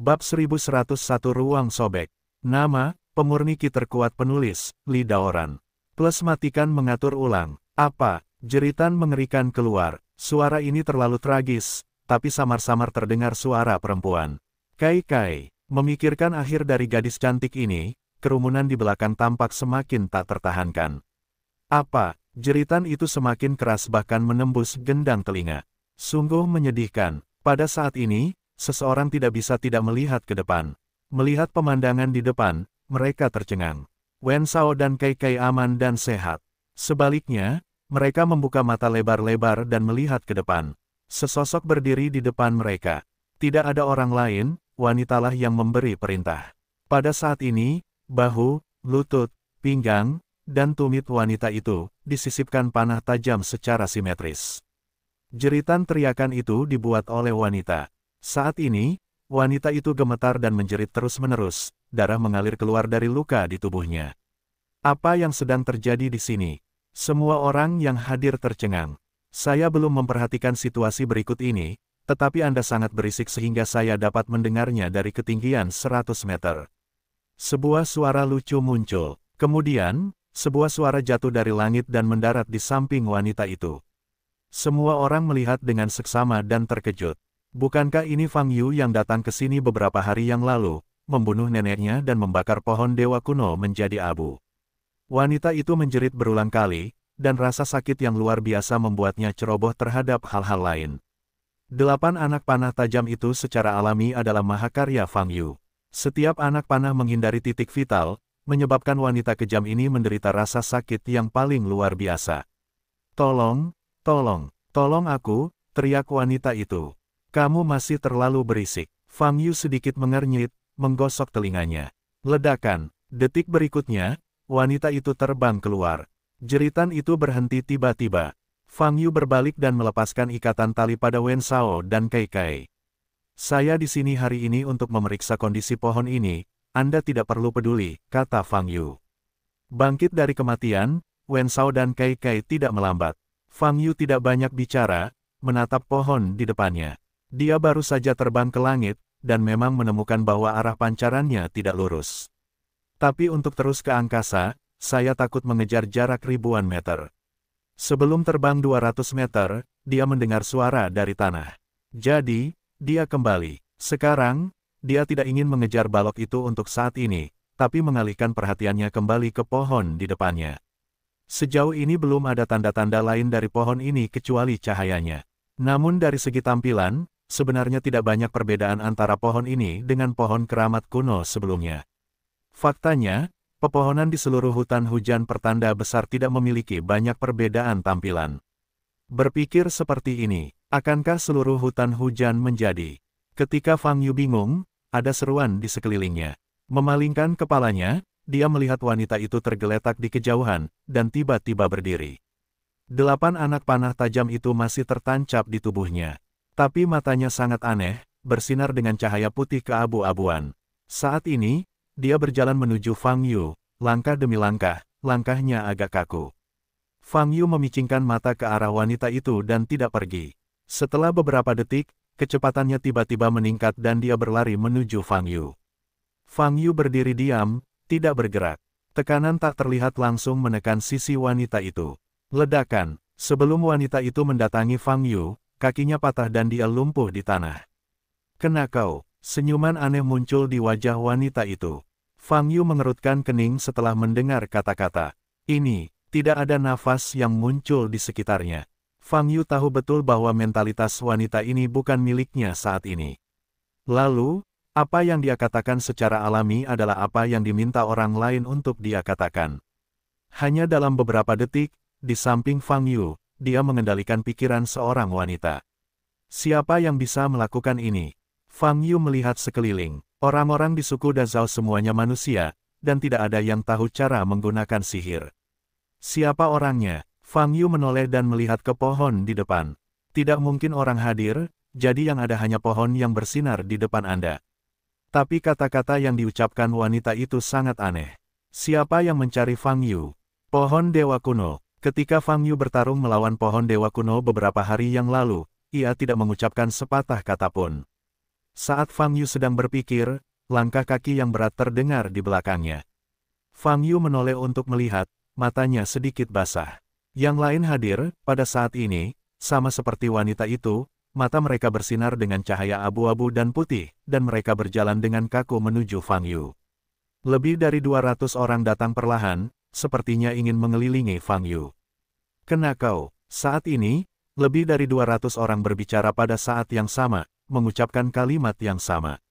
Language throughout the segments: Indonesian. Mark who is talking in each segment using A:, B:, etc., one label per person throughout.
A: Bab 1101 Ruang Sobek. Nama, pemurni ki terkuat penulis, Lidaoran. Plus matikan mengatur ulang. Apa? Jeritan mengerikan keluar. Suara ini terlalu tragis, tapi samar-samar terdengar suara perempuan. Kai Kai, memikirkan akhir dari gadis cantik ini, kerumunan di belakang tampak semakin tak tertahankan. Apa? Jeritan itu semakin keras bahkan menembus gendang telinga. Sungguh menyedihkan. Pada saat ini, seseorang tidak bisa tidak melihat ke depan. Melihat pemandangan di depan, mereka tercengang. Wen Sao dan Kai Kai aman dan sehat. Sebaliknya, mereka membuka mata lebar-lebar dan melihat ke depan. Sesosok berdiri di depan mereka. Tidak ada orang lain, wanitalah yang memberi perintah. Pada saat ini, bahu, lutut, pinggang, dan tumit wanita itu disisipkan panah tajam secara simetris. Jeritan teriakan itu dibuat oleh wanita. Saat ini, wanita itu gemetar dan menjerit terus-menerus, darah mengalir keluar dari luka di tubuhnya. Apa yang sedang terjadi di sini? Semua orang yang hadir tercengang. Saya belum memperhatikan situasi berikut ini, tetapi Anda sangat berisik sehingga saya dapat mendengarnya dari ketinggian 100 meter. Sebuah suara lucu muncul. Kemudian, sebuah suara jatuh dari langit dan mendarat di samping wanita itu. Semua orang melihat dengan seksama dan terkejut. Bukankah ini Fang Yu yang datang ke sini beberapa hari yang lalu, membunuh neneknya dan membakar pohon dewa kuno menjadi abu? Wanita itu menjerit berulang kali, dan rasa sakit yang luar biasa membuatnya ceroboh terhadap hal-hal lain. Delapan anak panah tajam itu secara alami adalah mahakarya Fang Yu. Setiap anak panah menghindari titik vital, menyebabkan wanita kejam ini menderita rasa sakit yang paling luar biasa. Tolong, tolong, tolong aku, teriak wanita itu. Kamu masih terlalu berisik. Fang Yu sedikit mengernyit, menggosok telinganya. Ledakan. Detik berikutnya, wanita itu terbang keluar. Jeritan itu berhenti tiba-tiba. Fang Yu berbalik dan melepaskan ikatan tali pada Wen Sao dan Kai Kai. Saya di sini hari ini untuk memeriksa kondisi pohon ini, Anda tidak perlu peduli, kata Fang Yu. Bangkit dari kematian, Wen Sao dan Kai Kai tidak melambat. Fang Yu tidak banyak bicara, menatap pohon di depannya. Dia baru saja terbang ke langit, dan memang menemukan bahwa arah pancarannya tidak lurus. Tapi untuk terus ke angkasa, saya takut mengejar jarak ribuan meter. Sebelum terbang 200 meter, dia mendengar suara dari tanah. Jadi, dia kembali. Sekarang, dia tidak ingin mengejar balok itu untuk saat ini, tapi mengalihkan perhatiannya kembali ke pohon di depannya. Sejauh ini belum ada tanda-tanda lain dari pohon ini kecuali cahayanya. Namun dari segi tampilan, sebenarnya tidak banyak perbedaan antara pohon ini dengan pohon keramat kuno sebelumnya. Faktanya, pepohonan di seluruh hutan hujan pertanda besar tidak memiliki banyak perbedaan tampilan. Berpikir seperti ini, akankah seluruh hutan hujan menjadi? Ketika Fang Yu bingung, ada seruan di sekelilingnya. Memalingkan kepalanya, dia melihat wanita itu tergeletak di kejauhan, dan tiba-tiba berdiri. Delapan anak panah tajam itu masih tertancap di tubuhnya. Tapi matanya sangat aneh, bersinar dengan cahaya putih keabu-abuan. Saat ini, dia berjalan menuju Fang Yu, langkah demi langkah, langkahnya agak kaku. Fang Yu memicingkan mata ke arah wanita itu dan tidak pergi. Setelah beberapa detik, kecepatannya tiba-tiba meningkat dan dia berlari menuju Fang Yu. Fang Yu berdiri diam, tidak bergerak. Tekanan tak terlihat langsung menekan sisi wanita itu. Ledakan, sebelum wanita itu mendatangi Fang Yu, kakinya patah dan dia lumpuh di tanah. Kena kau, senyuman aneh muncul di wajah wanita itu. Fang Yu mengerutkan kening setelah mendengar kata-kata. Ini, tidak ada nafas yang muncul di sekitarnya. Fang Yu tahu betul bahwa mentalitas wanita ini bukan miliknya saat ini. Lalu, apa yang dia katakan secara alami adalah apa yang diminta orang lain untuk dia katakan. Hanya dalam beberapa detik, di samping Fang Yu, dia mengendalikan pikiran seorang wanita. Siapa yang bisa melakukan ini? Fang Yu melihat sekeliling, orang-orang di suku Dazao semuanya manusia, dan tidak ada yang tahu cara menggunakan sihir. Siapa orangnya? Fang Yu menoleh dan melihat ke pohon di depan. Tidak mungkin orang hadir, jadi yang ada hanya pohon yang bersinar di depan Anda. Tapi kata-kata yang diucapkan wanita itu sangat aneh. Siapa yang mencari Fang Yu? Pohon Dewa Kuno, Ketika Fang Yu bertarung melawan pohon dewa kuno beberapa hari yang lalu, ia tidak mengucapkan sepatah kata pun. Saat Fang Yu sedang berpikir, langkah kaki yang berat terdengar di belakangnya. Fang Yu menoleh untuk melihat, matanya sedikit basah. Yang lain hadir, pada saat ini, sama seperti wanita itu, mata mereka bersinar dengan cahaya abu-abu dan putih, dan mereka berjalan dengan kaku menuju Fang Yu. Lebih dari 200 orang datang perlahan, sepertinya ingin mengelilingi Fang Yu. Kena kau, saat ini, lebih dari 200 orang berbicara pada saat yang sama, mengucapkan kalimat yang sama.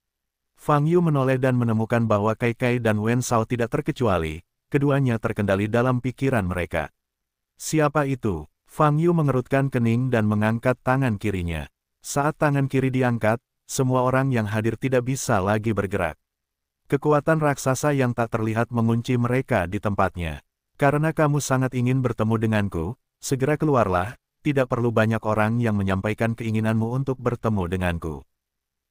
A: Fang Yu menoleh dan menemukan bahwa Kai Kai dan Wen Shao tidak terkecuali, keduanya terkendali dalam pikiran mereka. Siapa itu? Fang Yu mengerutkan kening dan mengangkat tangan kirinya. Saat tangan kiri diangkat, semua orang yang hadir tidak bisa lagi bergerak. Kekuatan raksasa yang tak terlihat mengunci mereka di tempatnya. Karena kamu sangat ingin bertemu denganku, segera keluarlah, tidak perlu banyak orang yang menyampaikan keinginanmu untuk bertemu denganku.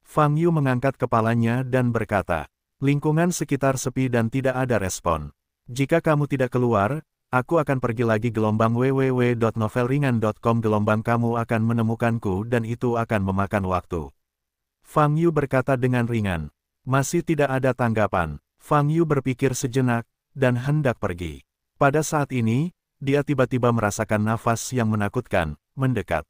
A: Fang Yu mengangkat kepalanya dan berkata, lingkungan sekitar sepi dan tidak ada respon. Jika kamu tidak keluar, aku akan pergi lagi gelombang www.novelringan.com gelombang kamu akan menemukanku dan itu akan memakan waktu. Fang Yu berkata dengan ringan, masih tidak ada tanggapan, Fang Yu berpikir sejenak, dan hendak pergi. Pada saat ini, dia tiba-tiba merasakan nafas yang menakutkan, mendekat.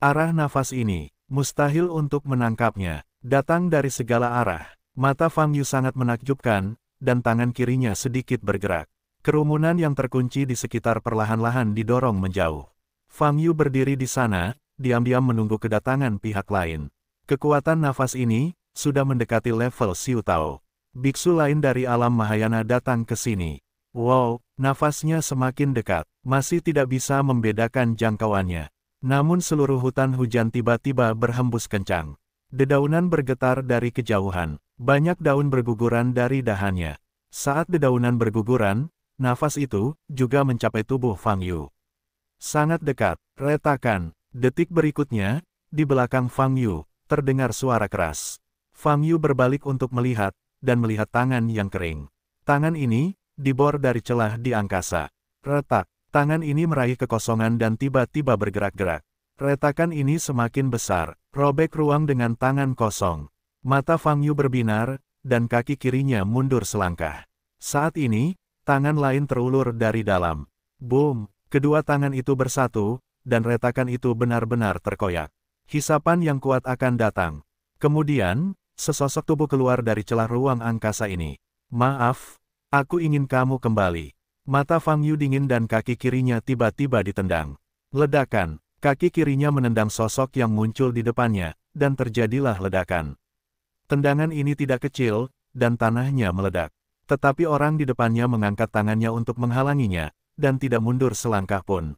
A: Arah nafas ini, mustahil untuk menangkapnya, datang dari segala arah. Mata Fang Yu sangat menakjubkan, dan tangan kirinya sedikit bergerak. Kerumunan yang terkunci di sekitar perlahan-lahan didorong menjauh. Fang Yu berdiri di sana, diam-diam menunggu kedatangan pihak lain. Kekuatan nafas ini, sudah mendekati level siu Tao. Biksu lain dari alam Mahayana datang ke sini. Wow, nafasnya semakin dekat, masih tidak bisa membedakan jangkauannya. Namun seluruh hutan hujan tiba-tiba berhembus kencang. Dedaunan bergetar dari kejauhan, banyak daun berguguran dari dahannya. Saat dedaunan berguguran, nafas itu juga mencapai tubuh Fang Yu. Sangat dekat, retakan, detik berikutnya, di belakang Fang Yu, terdengar suara keras. Fang Yu berbalik untuk melihat, dan melihat tangan yang kering. Tangan ini, dibor dari celah di angkasa. Retak, tangan ini meraih kekosongan dan tiba-tiba bergerak-gerak. Retakan ini semakin besar, robek ruang dengan tangan kosong. Mata Fang Yu berbinar, dan kaki kirinya mundur selangkah. Saat ini, tangan lain terulur dari dalam. Boom! Kedua tangan itu bersatu, dan retakan itu benar-benar terkoyak. Hisapan yang kuat akan datang. Kemudian, Sesosok tubuh keluar dari celah ruang angkasa ini. Maaf, aku ingin kamu kembali. Mata Fang Yu dingin dan kaki kirinya tiba-tiba ditendang. Ledakan, kaki kirinya menendang sosok yang muncul di depannya, dan terjadilah ledakan. Tendangan ini tidak kecil, dan tanahnya meledak. Tetapi orang di depannya mengangkat tangannya untuk menghalanginya, dan tidak mundur selangkah pun.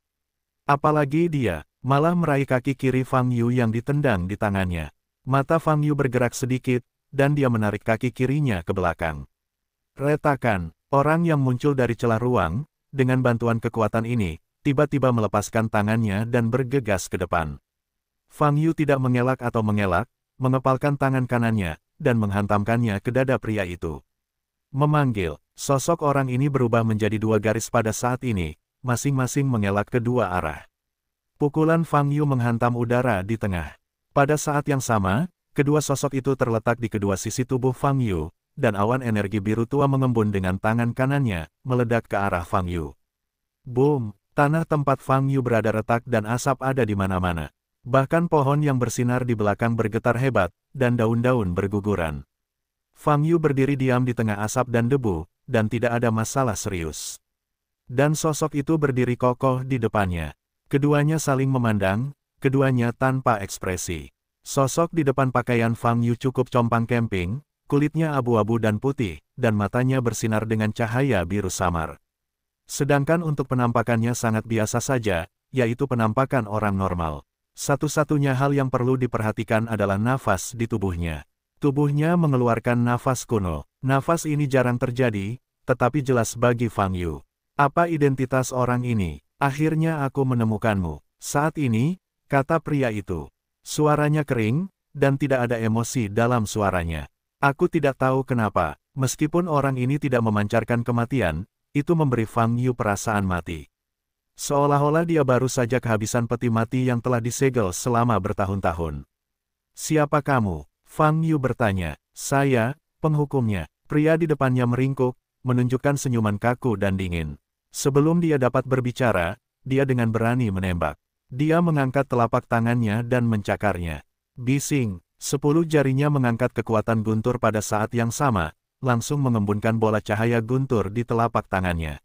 A: Apalagi dia, malah meraih kaki kiri Fang Yu yang ditendang di tangannya. Mata Fang Yu bergerak sedikit, dan dia menarik kaki kirinya ke belakang. Retakan, orang yang muncul dari celah ruang, dengan bantuan kekuatan ini, tiba-tiba melepaskan tangannya dan bergegas ke depan. Fang Yu tidak mengelak atau mengelak, mengepalkan tangan kanannya, dan menghantamkannya ke dada pria itu. Memanggil, sosok orang ini berubah menjadi dua garis pada saat ini, masing-masing mengelak ke dua arah. Pukulan Fang Yu menghantam udara di tengah. Pada saat yang sama, kedua sosok itu terletak di kedua sisi tubuh Fang Yu, dan awan energi biru tua mengembun dengan tangan kanannya, meledak ke arah Fang Yu. Boom! Tanah tempat Fang Yu berada retak dan asap ada di mana-mana. Bahkan pohon yang bersinar di belakang bergetar hebat, dan daun-daun berguguran. Fang Yu berdiri diam di tengah asap dan debu, dan tidak ada masalah serius. Dan sosok itu berdiri kokoh di depannya. Keduanya saling memandang, keduanya tanpa ekspresi. Sosok di depan pakaian Fang Yu cukup compang kemping, kulitnya abu-abu dan putih, dan matanya bersinar dengan cahaya biru samar. Sedangkan untuk penampakannya sangat biasa saja, yaitu penampakan orang normal. Satu-satunya hal yang perlu diperhatikan adalah nafas di tubuhnya. Tubuhnya mengeluarkan nafas kuno. Nafas ini jarang terjadi, tetapi jelas bagi Fang Yu. Apa identitas orang ini? Akhirnya aku menemukanmu. Saat ini, kata pria itu. Suaranya kering, dan tidak ada emosi dalam suaranya. Aku tidak tahu kenapa, meskipun orang ini tidak memancarkan kematian, itu memberi Fang Yu perasaan mati. Seolah-olah dia baru saja kehabisan peti mati yang telah disegel selama bertahun-tahun. Siapa kamu? Fang Yu bertanya. Saya, penghukumnya. Pria di depannya meringkuk, menunjukkan senyuman kaku dan dingin. Sebelum dia dapat berbicara, dia dengan berani menembak. Dia mengangkat telapak tangannya dan mencakarnya. Bising, sepuluh jarinya mengangkat kekuatan guntur pada saat yang sama, langsung mengembunkan bola cahaya guntur di telapak tangannya.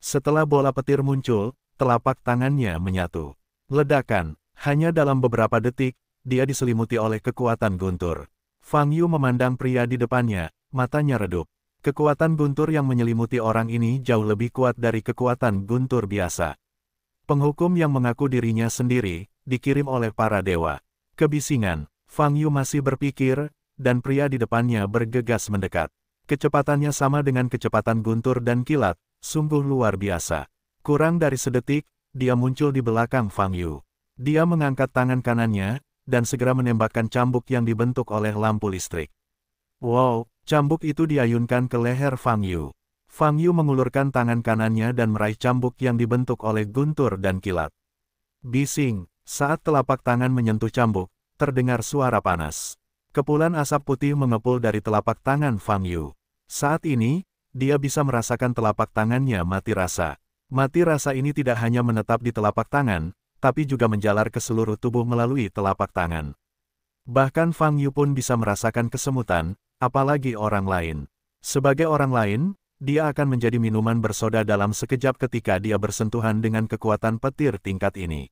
A: Setelah bola petir muncul, telapak tangannya menyatu. Ledakan, hanya dalam beberapa detik, dia diselimuti oleh kekuatan guntur. Fang Yu memandang pria di depannya, matanya redup. Kekuatan guntur yang menyelimuti orang ini jauh lebih kuat dari kekuatan guntur biasa. Penghukum yang mengaku dirinya sendiri, dikirim oleh para dewa. Kebisingan, Fang Yu masih berpikir, dan pria di depannya bergegas mendekat. Kecepatannya sama dengan kecepatan guntur dan kilat, sungguh luar biasa. Kurang dari sedetik, dia muncul di belakang Fang Yu. Dia mengangkat tangan kanannya, dan segera menembakkan cambuk yang dibentuk oleh lampu listrik. Wow, cambuk itu diayunkan ke leher Fang Yu. Fang Yu mengulurkan tangan kanannya dan meraih cambuk yang dibentuk oleh guntur dan kilat. Bising, saat telapak tangan menyentuh cambuk, terdengar suara panas. Kepulan asap putih mengepul dari telapak tangan Fang Yu. Saat ini, dia bisa merasakan telapak tangannya mati rasa. Mati rasa ini tidak hanya menetap di telapak tangan, tapi juga menjalar ke seluruh tubuh melalui telapak tangan. Bahkan Fang Yu pun bisa merasakan kesemutan, apalagi orang lain. Sebagai orang lain, dia akan menjadi minuman bersoda dalam sekejap ketika dia bersentuhan dengan kekuatan petir tingkat ini.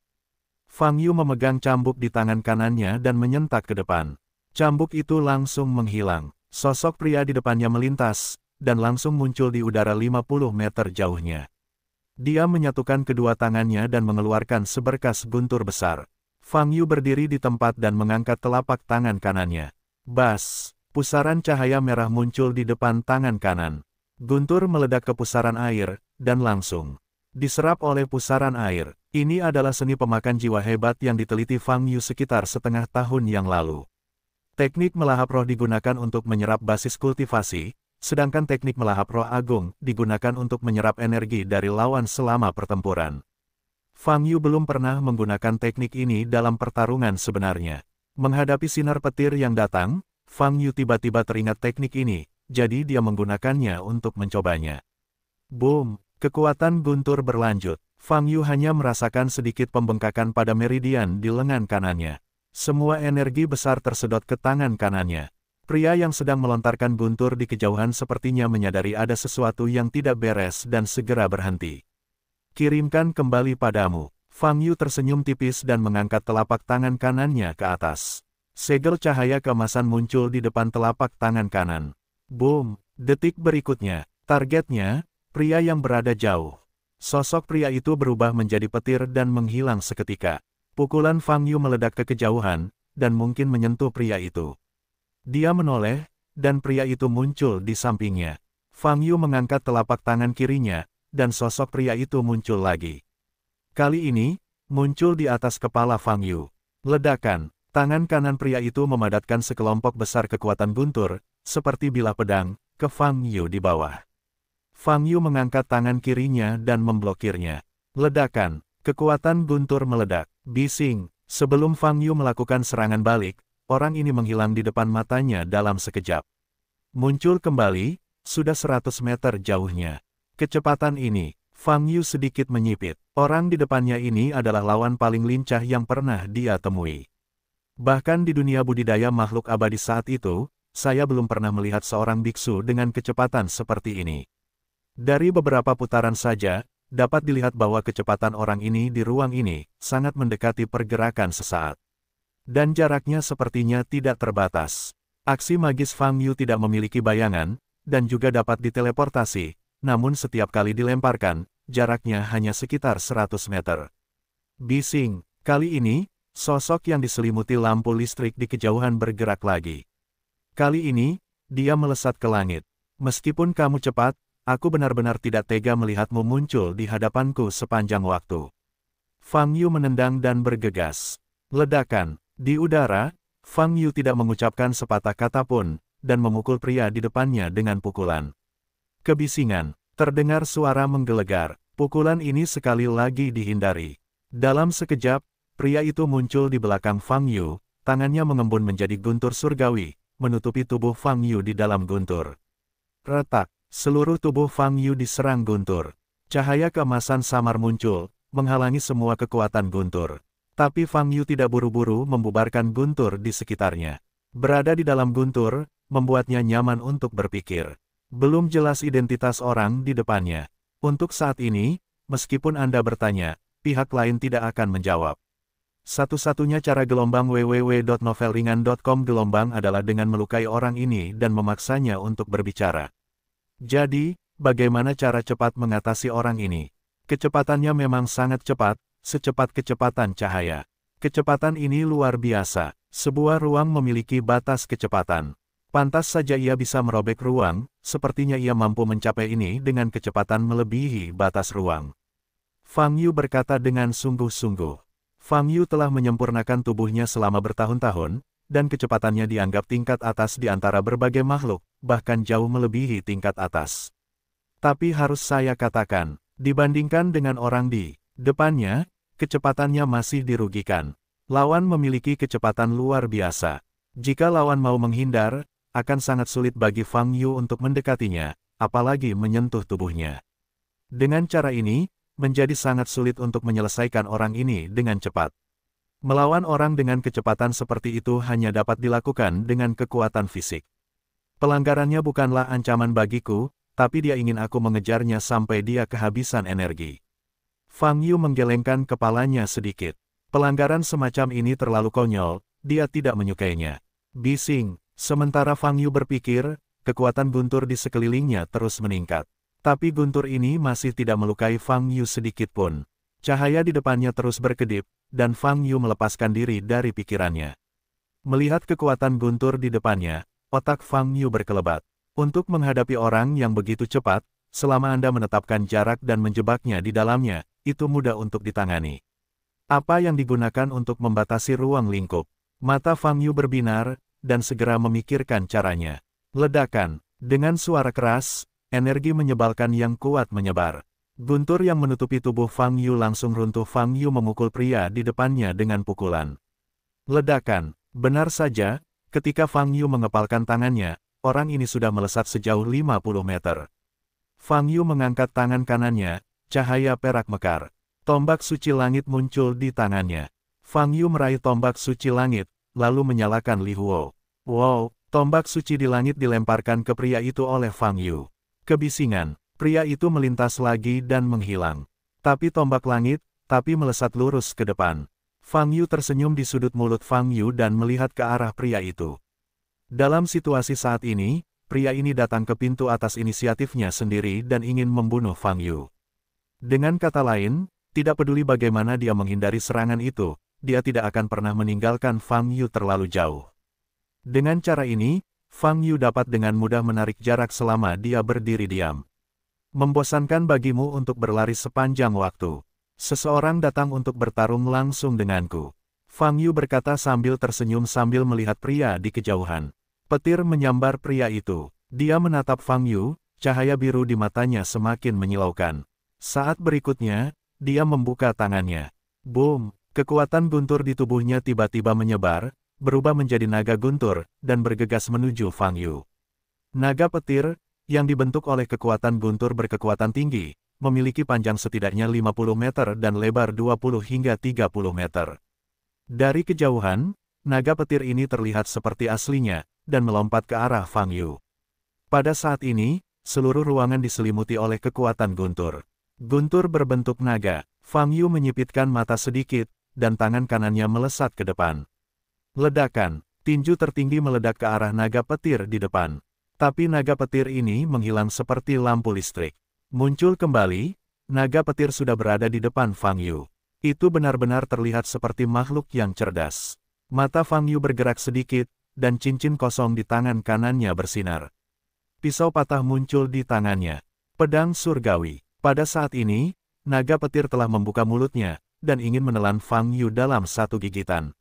A: Fang Yu memegang cambuk di tangan kanannya dan menyentak ke depan. Cambuk itu langsung menghilang. Sosok pria di depannya melintas, dan langsung muncul di udara 50 meter jauhnya. Dia menyatukan kedua tangannya dan mengeluarkan seberkas guntur besar. Fang Yu berdiri di tempat dan mengangkat telapak tangan kanannya. Bas, pusaran cahaya merah muncul di depan tangan kanan. Guntur meledak ke pusaran air, dan langsung diserap oleh pusaran air. Ini adalah seni pemakan jiwa hebat yang diteliti Fang Yu sekitar setengah tahun yang lalu. Teknik melahap roh digunakan untuk menyerap basis kultivasi, sedangkan teknik melahap roh agung digunakan untuk menyerap energi dari lawan selama pertempuran. Fang Yu belum pernah menggunakan teknik ini dalam pertarungan sebenarnya. Menghadapi sinar petir yang datang, Fang Yu tiba-tiba teringat teknik ini, jadi dia menggunakannya untuk mencobanya. Boom! Kekuatan guntur berlanjut. Fang Yu hanya merasakan sedikit pembengkakan pada meridian di lengan kanannya. Semua energi besar tersedot ke tangan kanannya. Pria yang sedang melontarkan guntur di kejauhan sepertinya menyadari ada sesuatu yang tidak beres dan segera berhenti. Kirimkan kembali padamu. Fang Yu tersenyum tipis dan mengangkat telapak tangan kanannya ke atas. Segel cahaya kemasan muncul di depan telapak tangan kanan. Boom! Detik berikutnya, targetnya, pria yang berada jauh. Sosok pria itu berubah menjadi petir dan menghilang seketika. Pukulan Fang Yu meledak ke kejauhan, dan mungkin menyentuh pria itu. Dia menoleh, dan pria itu muncul di sampingnya. Fang Yu mengangkat telapak tangan kirinya, dan sosok pria itu muncul lagi. Kali ini, muncul di atas kepala Fang Yu. Ledakan, tangan kanan pria itu memadatkan sekelompok besar kekuatan guntur, seperti bila pedang, ke Fang Yu di bawah. Fang Yu mengangkat tangan kirinya dan memblokirnya. Ledakan, kekuatan guntur meledak, bising, sebelum Fang Yu melakukan serangan balik, orang ini menghilang di depan matanya dalam sekejap. Muncul kembali, sudah 100 meter jauhnya. Kecepatan ini, Fang Yu sedikit menyipit. Orang di depannya ini adalah lawan paling lincah yang pernah dia temui. Bahkan di dunia budidaya makhluk abadi saat itu, saya belum pernah melihat seorang biksu dengan kecepatan seperti ini. Dari beberapa putaran saja, dapat dilihat bahwa kecepatan orang ini di ruang ini sangat mendekati pergerakan sesaat. Dan jaraknya sepertinya tidak terbatas. Aksi magis Fang Yu tidak memiliki bayangan, dan juga dapat diteleportasi, namun setiap kali dilemparkan, jaraknya hanya sekitar 100 meter. Bising, kali ini, sosok yang diselimuti lampu listrik di kejauhan bergerak lagi. Kali ini, dia melesat ke langit. Meskipun kamu cepat, aku benar-benar tidak tega melihatmu muncul di hadapanku sepanjang waktu. Fang Yu menendang dan bergegas. Ledakan, di udara, Fang Yu tidak mengucapkan sepatah kata pun, dan memukul pria di depannya dengan pukulan. Kebisingan, terdengar suara menggelegar, pukulan ini sekali lagi dihindari. Dalam sekejap, pria itu muncul di belakang Fang Yu, tangannya mengembun menjadi guntur surgawi, menutupi tubuh Fang Yu di dalam guntur. Retak, seluruh tubuh Fang Yu diserang guntur. Cahaya kemasan samar muncul, menghalangi semua kekuatan guntur. Tapi Fang Yu tidak buru-buru membubarkan guntur di sekitarnya. Berada di dalam guntur, membuatnya nyaman untuk berpikir. Belum jelas identitas orang di depannya. Untuk saat ini, meskipun Anda bertanya, pihak lain tidak akan menjawab. Satu-satunya cara gelombang www.novelringan.com gelombang adalah dengan melukai orang ini dan memaksanya untuk berbicara. Jadi, bagaimana cara cepat mengatasi orang ini? Kecepatannya memang sangat cepat, secepat kecepatan cahaya. Kecepatan ini luar biasa. Sebuah ruang memiliki batas kecepatan. Pantas saja ia bisa merobek ruang, sepertinya ia mampu mencapai ini dengan kecepatan melebihi batas ruang. Fang Yu berkata dengan sungguh-sungguh. Fang Yu telah menyempurnakan tubuhnya selama bertahun-tahun, dan kecepatannya dianggap tingkat atas di antara berbagai makhluk, bahkan jauh melebihi tingkat atas. Tapi harus saya katakan, dibandingkan dengan orang di depannya, kecepatannya masih dirugikan. Lawan memiliki kecepatan luar biasa. Jika lawan mau menghindar, akan sangat sulit bagi Fang Yu untuk mendekatinya, apalagi menyentuh tubuhnya. Dengan cara ini, menjadi sangat sulit untuk menyelesaikan orang ini dengan cepat. Melawan orang dengan kecepatan seperti itu hanya dapat dilakukan dengan kekuatan fisik. Pelanggarannya bukanlah ancaman bagiku, tapi dia ingin aku mengejarnya sampai dia kehabisan energi. Fang Yu menggelengkan kepalanya sedikit. Pelanggaran semacam ini terlalu konyol, dia tidak menyukainya. Bising, sementara Fang Yu berpikir, kekuatan buntur di sekelilingnya terus meningkat. Tapi guntur ini masih tidak melukai Fang Yu sedikitpun. Cahaya di depannya terus berkedip, dan Fang Yu melepaskan diri dari pikirannya. Melihat kekuatan guntur di depannya, otak Fang Yu berkelebat. Untuk menghadapi orang yang begitu cepat, selama Anda menetapkan jarak dan menjebaknya di dalamnya, itu mudah untuk ditangani. Apa yang digunakan untuk membatasi ruang lingkup? Mata Fang Yu berbinar, dan segera memikirkan caranya. Ledakan, dengan suara keras, Energi menyebalkan yang kuat menyebar. Guntur yang menutupi tubuh Fang Yu langsung runtuh Fang Yu memukul pria di depannya dengan pukulan. Ledakan, benar saja, ketika Fang Yu mengepalkan tangannya, orang ini sudah melesat sejauh 50 meter. Fang Yu mengangkat tangan kanannya, cahaya perak mekar. Tombak suci langit muncul di tangannya. Fang Yu meraih tombak suci langit, lalu menyalakan Li Huo. Wow, tombak suci di langit dilemparkan ke pria itu oleh Fang Yu. Kebisingan, pria itu melintas lagi dan menghilang. Tapi tombak langit, tapi melesat lurus ke depan. Fang Yu tersenyum di sudut mulut Fang Yu dan melihat ke arah pria itu. Dalam situasi saat ini, pria ini datang ke pintu atas inisiatifnya sendiri dan ingin membunuh Fang Yu. Dengan kata lain, tidak peduli bagaimana dia menghindari serangan itu, dia tidak akan pernah meninggalkan Fang Yu terlalu jauh. Dengan cara ini, Fang Yu dapat dengan mudah menarik jarak selama dia berdiri diam. Membosankan bagimu untuk berlari sepanjang waktu. Seseorang datang untuk bertarung langsung denganku. Fang Yu berkata sambil tersenyum sambil melihat pria di kejauhan. Petir menyambar pria itu. Dia menatap Fang Yu, cahaya biru di matanya semakin menyilaukan. Saat berikutnya, dia membuka tangannya. Boom! Kekuatan guntur di tubuhnya tiba-tiba menyebar, berubah menjadi naga guntur, dan bergegas menuju Fang Yu. Naga petir, yang dibentuk oleh kekuatan guntur berkekuatan tinggi, memiliki panjang setidaknya 50 meter dan lebar 20 hingga 30 meter. Dari kejauhan, naga petir ini terlihat seperti aslinya, dan melompat ke arah Fang Yu. Pada saat ini, seluruh ruangan diselimuti oleh kekuatan guntur. Guntur berbentuk naga, Fang Yu menyipitkan mata sedikit, dan tangan kanannya melesat ke depan. Ledakan, tinju tertinggi meledak ke arah naga petir di depan. Tapi naga petir ini menghilang seperti lampu listrik. Muncul kembali, naga petir sudah berada di depan Fang Yu. Itu benar-benar terlihat seperti makhluk yang cerdas. Mata Fang Yu bergerak sedikit, dan cincin kosong di tangan kanannya bersinar. Pisau patah muncul di tangannya. Pedang surgawi. Pada saat ini, naga petir telah membuka mulutnya, dan ingin menelan Fang Yu dalam satu gigitan.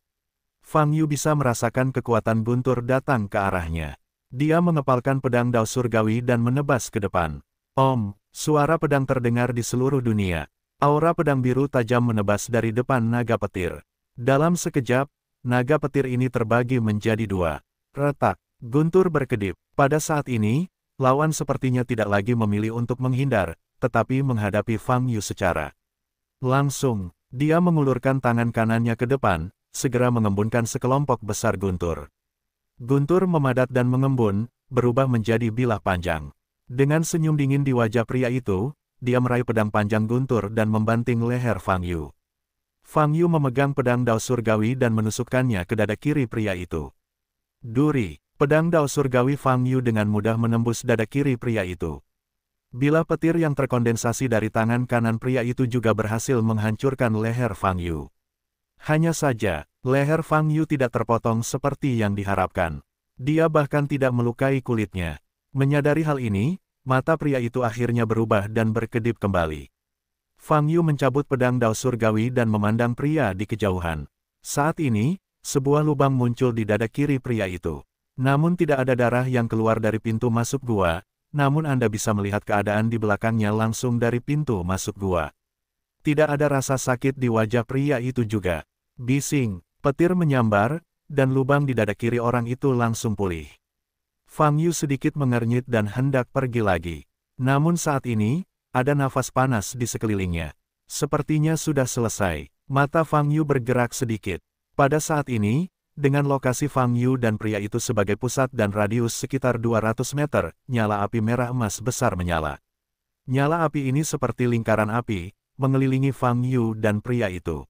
A: Fang Yu bisa merasakan kekuatan buntur datang ke arahnya. Dia mengepalkan pedang Dao Surgawi dan menebas ke depan. Om, suara pedang terdengar di seluruh dunia. Aura pedang biru tajam menebas dari depan naga petir. Dalam sekejap, naga petir ini terbagi menjadi dua. Retak, guntur berkedip. Pada saat ini, lawan sepertinya tidak lagi memilih untuk menghindar, tetapi menghadapi Fang Yu secara. Langsung, dia mengulurkan tangan kanannya ke depan, segera mengembunkan sekelompok besar guntur. Guntur memadat dan mengembun, berubah menjadi bilah panjang. Dengan senyum dingin di wajah pria itu, dia meraih pedang panjang guntur dan membanting leher Fang Yu. Fang Yu memegang pedang Dao Surgawi dan menusukkannya ke dada kiri pria itu. Duri, pedang Dao Surgawi Fang Yu dengan mudah menembus dada kiri pria itu. Bila petir yang terkondensasi dari tangan kanan pria itu juga berhasil menghancurkan leher Fang Yu. Hanya saja, leher Fang Yu tidak terpotong seperti yang diharapkan. Dia bahkan tidak melukai kulitnya. Menyadari hal ini, mata pria itu akhirnya berubah dan berkedip kembali. Fang Yu mencabut pedang dao surgawi dan memandang pria di kejauhan. Saat ini, sebuah lubang muncul di dada kiri pria itu. Namun tidak ada darah yang keluar dari pintu masuk gua, namun Anda bisa melihat keadaan di belakangnya langsung dari pintu masuk gua. Tidak ada rasa sakit di wajah pria itu juga. Bising, petir menyambar, dan lubang di dada kiri orang itu langsung pulih. Fang Yu sedikit mengernyit dan hendak pergi lagi. Namun saat ini, ada nafas panas di sekelilingnya. Sepertinya sudah selesai. Mata Fang Yu bergerak sedikit. Pada saat ini, dengan lokasi Fang Yu dan pria itu sebagai pusat dan radius sekitar 200 meter, nyala api merah emas besar menyala. Nyala api ini seperti lingkaran api, mengelilingi Fang Yu dan pria itu.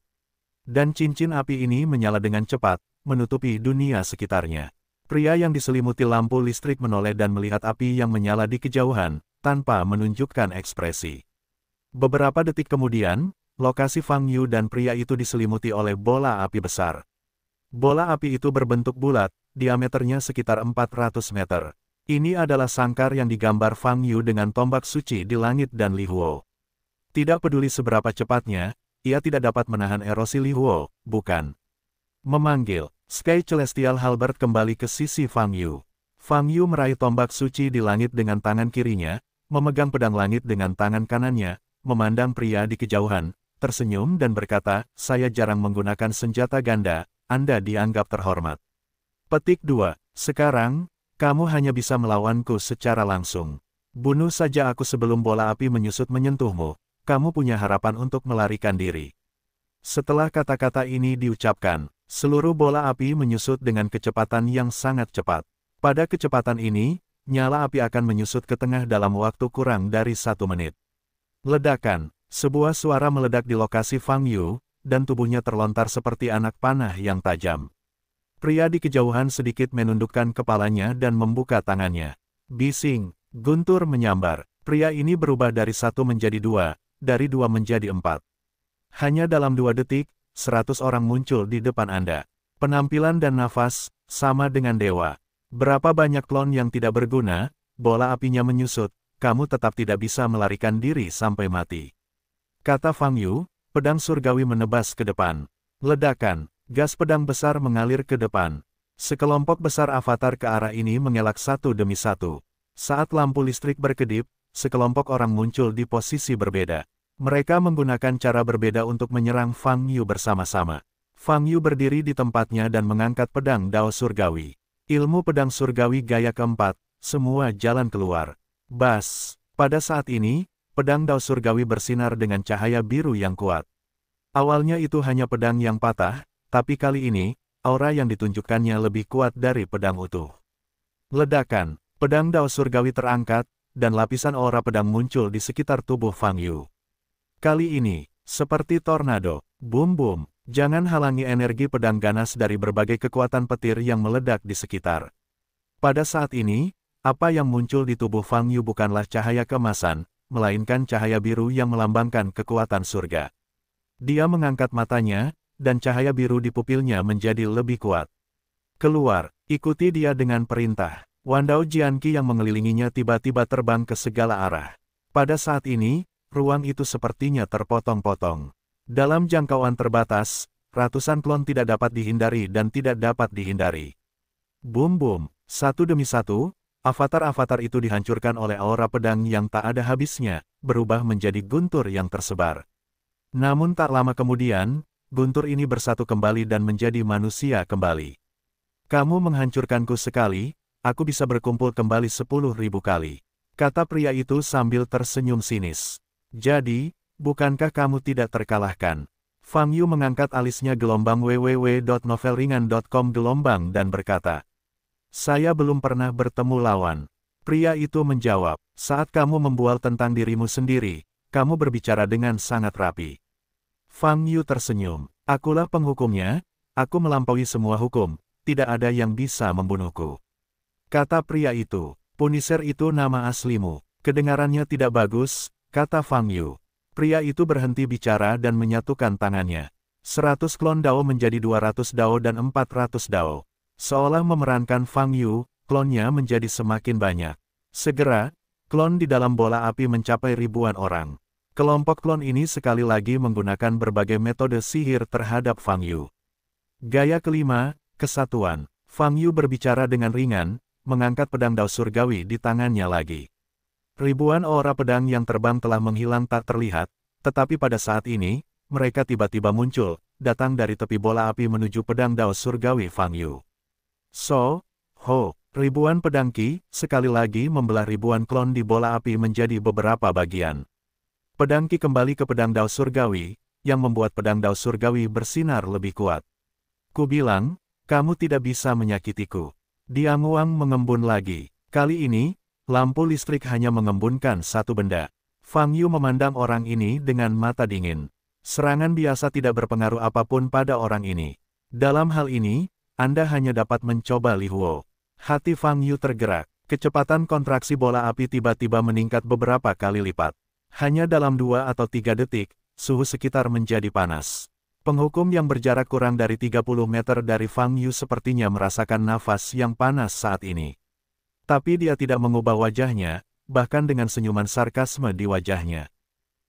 A: Dan cincin api ini menyala dengan cepat, menutupi dunia sekitarnya. Pria yang diselimuti lampu listrik menoleh dan melihat api yang menyala di kejauhan, tanpa menunjukkan ekspresi. Beberapa detik kemudian, lokasi Fang Yu dan pria itu diselimuti oleh bola api besar. Bola api itu berbentuk bulat, diameternya sekitar 400 meter. Ini adalah sangkar yang digambar Fang Yu dengan tombak suci di langit dan Li Huo. Tidak peduli seberapa cepatnya, ia tidak dapat menahan erosi Huo, bukan? Memanggil, Sky Celestial Halbert kembali ke sisi Fang Yu. Fang Yu meraih tombak suci di langit dengan tangan kirinya, memegang pedang langit dengan tangan kanannya, memandang pria di kejauhan, tersenyum dan berkata, saya jarang menggunakan senjata ganda, Anda dianggap terhormat. Petik 2. Sekarang, kamu hanya bisa melawanku secara langsung. Bunuh saja aku sebelum bola api menyusut menyentuhmu kamu punya harapan untuk melarikan diri. Setelah kata-kata ini diucapkan, seluruh bola api menyusut dengan kecepatan yang sangat cepat. Pada kecepatan ini, nyala api akan menyusut ke tengah dalam waktu kurang dari satu menit. Ledakan, sebuah suara meledak di lokasi Fang Yu, dan tubuhnya terlontar seperti anak panah yang tajam. Pria di kejauhan sedikit menundukkan kepalanya dan membuka tangannya. Bising, guntur menyambar. Pria ini berubah dari satu menjadi dua, dari dua menjadi empat. Hanya dalam dua detik, seratus orang muncul di depan Anda. Penampilan dan nafas, sama dengan dewa. Berapa banyak klon yang tidak berguna, bola apinya menyusut, kamu tetap tidak bisa melarikan diri sampai mati. Kata Fang Yu, pedang surgawi menebas ke depan. Ledakan, gas pedang besar mengalir ke depan. Sekelompok besar avatar ke arah ini mengelak satu demi satu. Saat lampu listrik berkedip, sekelompok orang muncul di posisi berbeda. Mereka menggunakan cara berbeda untuk menyerang Fang Yu bersama-sama. Fang Yu berdiri di tempatnya dan mengangkat pedang Dao Surgawi. Ilmu pedang Surgawi gaya keempat, semua jalan keluar. Bas, pada saat ini, pedang Dao Surgawi bersinar dengan cahaya biru yang kuat. Awalnya itu hanya pedang yang patah, tapi kali ini, aura yang ditunjukkannya lebih kuat dari pedang utuh. Ledakan, pedang Dao Surgawi terangkat, dan lapisan aura pedang muncul di sekitar tubuh Fang Yu. Kali ini, seperti tornado, boom-boom, jangan halangi energi pedang ganas dari berbagai kekuatan petir yang meledak di sekitar. Pada saat ini, apa yang muncul di tubuh Fang Yu bukanlah cahaya kemasan, melainkan cahaya biru yang melambangkan kekuatan surga. Dia mengangkat matanya, dan cahaya biru di pupilnya menjadi lebih kuat. Keluar, ikuti dia dengan perintah. Wandao Jianqi yang mengelilinginya tiba-tiba terbang ke segala arah. Pada saat ini, ruang itu sepertinya terpotong-potong. Dalam jangkauan terbatas, ratusan klon tidak dapat dihindari dan tidak dapat dihindari. Boom-boom, satu demi satu, avatar-avatar itu dihancurkan oleh aura pedang yang tak ada habisnya, berubah menjadi guntur yang tersebar. Namun tak lama kemudian, guntur ini bersatu kembali dan menjadi manusia kembali. Kamu menghancurkanku sekali, aku bisa berkumpul kembali sepuluh ribu kali. Kata pria itu sambil tersenyum sinis. Jadi, bukankah kamu tidak terkalahkan? Fang Yu mengangkat alisnya gelombang www.novelringan.com gelombang dan berkata, Saya belum pernah bertemu lawan. Pria itu menjawab, saat kamu membual tentang dirimu sendiri, kamu berbicara dengan sangat rapi. Fang Yu tersenyum, akulah penghukumnya, aku melampaui semua hukum, tidak ada yang bisa membunuhku. Kata pria itu, Puniser itu nama aslimu, kedengarannya tidak bagus, kata Fang Yu. Pria itu berhenti bicara dan menyatukan tangannya. Seratus klon Dao menjadi dua ratus Dao dan empat ratus Dao. Seolah memerankan Fang Yu, klonnya menjadi semakin banyak. Segera, klon di dalam bola api mencapai ribuan orang. Kelompok klon ini sekali lagi menggunakan berbagai metode sihir terhadap Fang Yu. Gaya kelima, kesatuan. Fang Yu berbicara dengan ringan, mengangkat pedang Dao Surgawi di tangannya lagi. Ribuan aura pedang yang terbang telah menghilang tak terlihat, tetapi pada saat ini, mereka tiba-tiba muncul, datang dari tepi bola api menuju pedang Dao Surgawi Fang Yu. So, ho, ribuan pedang Ki sekali lagi membelah ribuan klon di bola api menjadi beberapa bagian. Pedang Ki kembali ke pedang Dao Surgawi, yang membuat pedang Dao Surgawi bersinar lebih kuat. Ku bilang, kamu tidak bisa menyakitiku. Diang Wang mengembun lagi. Kali ini, Lampu listrik hanya mengembunkan satu benda. Fang Yu memandang orang ini dengan mata dingin. Serangan biasa tidak berpengaruh apapun pada orang ini. Dalam hal ini, Anda hanya dapat mencoba Li Huo. Hati Fang Yu tergerak. Kecepatan kontraksi bola api tiba-tiba meningkat beberapa kali lipat. Hanya dalam dua atau tiga detik, suhu sekitar menjadi panas. Penghukum yang berjarak kurang dari 30 meter dari Fang Yu sepertinya merasakan nafas yang panas saat ini. Tapi dia tidak mengubah wajahnya, bahkan dengan senyuman sarkasme di wajahnya.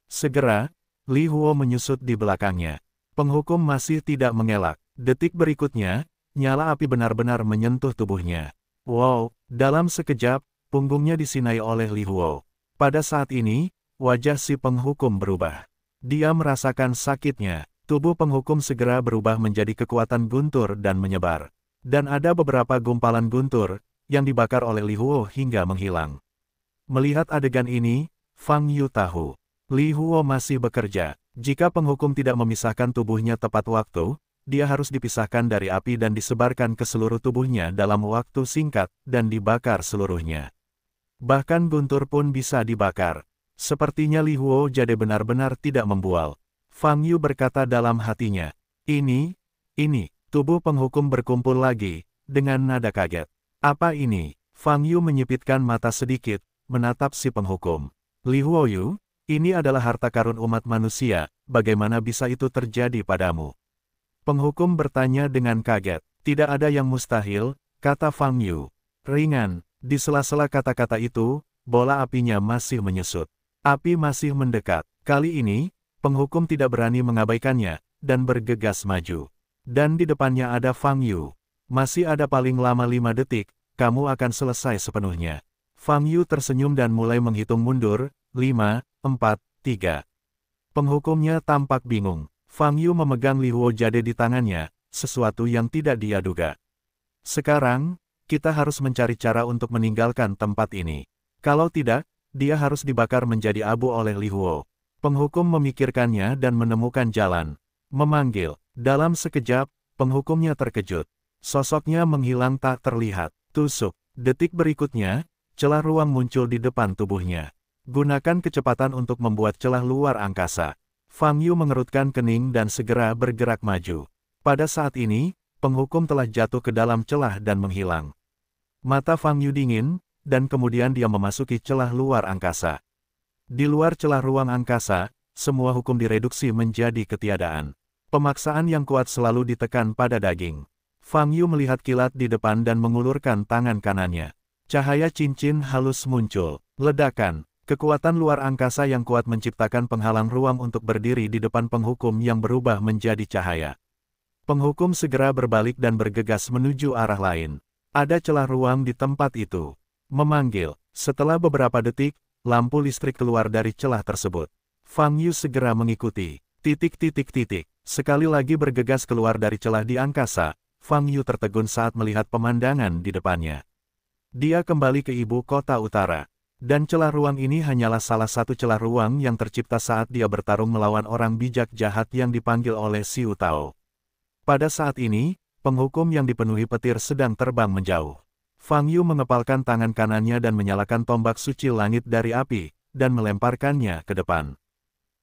A: Segera, Li Huo menyusut di belakangnya. Penghukum masih tidak mengelak. Detik berikutnya, nyala api benar-benar menyentuh tubuhnya. Wow, dalam sekejap, punggungnya disinai oleh Li Huo. Pada saat ini, wajah si penghukum berubah. Dia merasakan sakitnya. Tubuh penghukum segera berubah menjadi kekuatan guntur dan menyebar. Dan ada beberapa gumpalan guntur, yang dibakar oleh Li Huo hingga menghilang. Melihat adegan ini, Fang Yu tahu. Li Huo masih bekerja. Jika penghukum tidak memisahkan tubuhnya tepat waktu, dia harus dipisahkan dari api dan disebarkan ke seluruh tubuhnya dalam waktu singkat, dan dibakar seluruhnya. Bahkan guntur pun bisa dibakar. Sepertinya Li Huo jadi benar-benar tidak membual. Fang Yu berkata dalam hatinya, ini, ini, tubuh penghukum berkumpul lagi, dengan nada kaget. Apa ini? Fang Yu menyipitkan mata sedikit, menatap si penghukum. Li Huoyu, ini adalah harta karun umat manusia, bagaimana bisa itu terjadi padamu? Penghukum bertanya dengan kaget. Tidak ada yang mustahil, kata Fang Yu. Ringan, di sela-sela kata-kata itu, bola apinya masih menyusut. Api masih mendekat. Kali ini, penghukum tidak berani mengabaikannya, dan bergegas maju. Dan di depannya ada Fang Yu. Masih ada paling lama lima detik, kamu akan selesai sepenuhnya. Fang Yu tersenyum dan mulai menghitung mundur, 5, 4, 3. Penghukumnya tampak bingung. Fang Yu memegang Li Huo Jade di tangannya, sesuatu yang tidak dia duga. Sekarang, kita harus mencari cara untuk meninggalkan tempat ini. Kalau tidak, dia harus dibakar menjadi abu oleh Li Huo. Penghukum memikirkannya dan menemukan jalan. Memanggil. Dalam sekejap, penghukumnya terkejut. Sosoknya menghilang tak terlihat. Tusuk. Detik berikutnya, celah ruang muncul di depan tubuhnya. Gunakan kecepatan untuk membuat celah luar angkasa. Fang Yu mengerutkan kening dan segera bergerak maju. Pada saat ini, penghukum telah jatuh ke dalam celah dan menghilang. Mata Fang Yu dingin, dan kemudian dia memasuki celah luar angkasa. Di luar celah ruang angkasa, semua hukum direduksi menjadi ketiadaan. Pemaksaan yang kuat selalu ditekan pada daging. Fang Yu melihat kilat di depan dan mengulurkan tangan kanannya. Cahaya cincin halus muncul. Ledakan. Kekuatan luar angkasa yang kuat menciptakan penghalang ruang untuk berdiri di depan penghukum yang berubah menjadi cahaya. Penghukum segera berbalik dan bergegas menuju arah lain. Ada celah ruang di tempat itu. Memanggil. Setelah beberapa detik, lampu listrik keluar dari celah tersebut. Fang Yu segera mengikuti. Titik titik titik. Sekali lagi bergegas keluar dari celah di angkasa, Fang Yu tertegun saat melihat pemandangan di depannya. Dia kembali ke ibu kota utara. Dan celah ruang ini hanyalah salah satu celah ruang yang tercipta saat dia bertarung melawan orang bijak jahat yang dipanggil oleh Siu Tao. Pada saat ini, penghukum yang dipenuhi petir sedang terbang menjauh. Fang Yu mengepalkan tangan kanannya dan menyalakan tombak suci langit dari api, dan melemparkannya ke depan.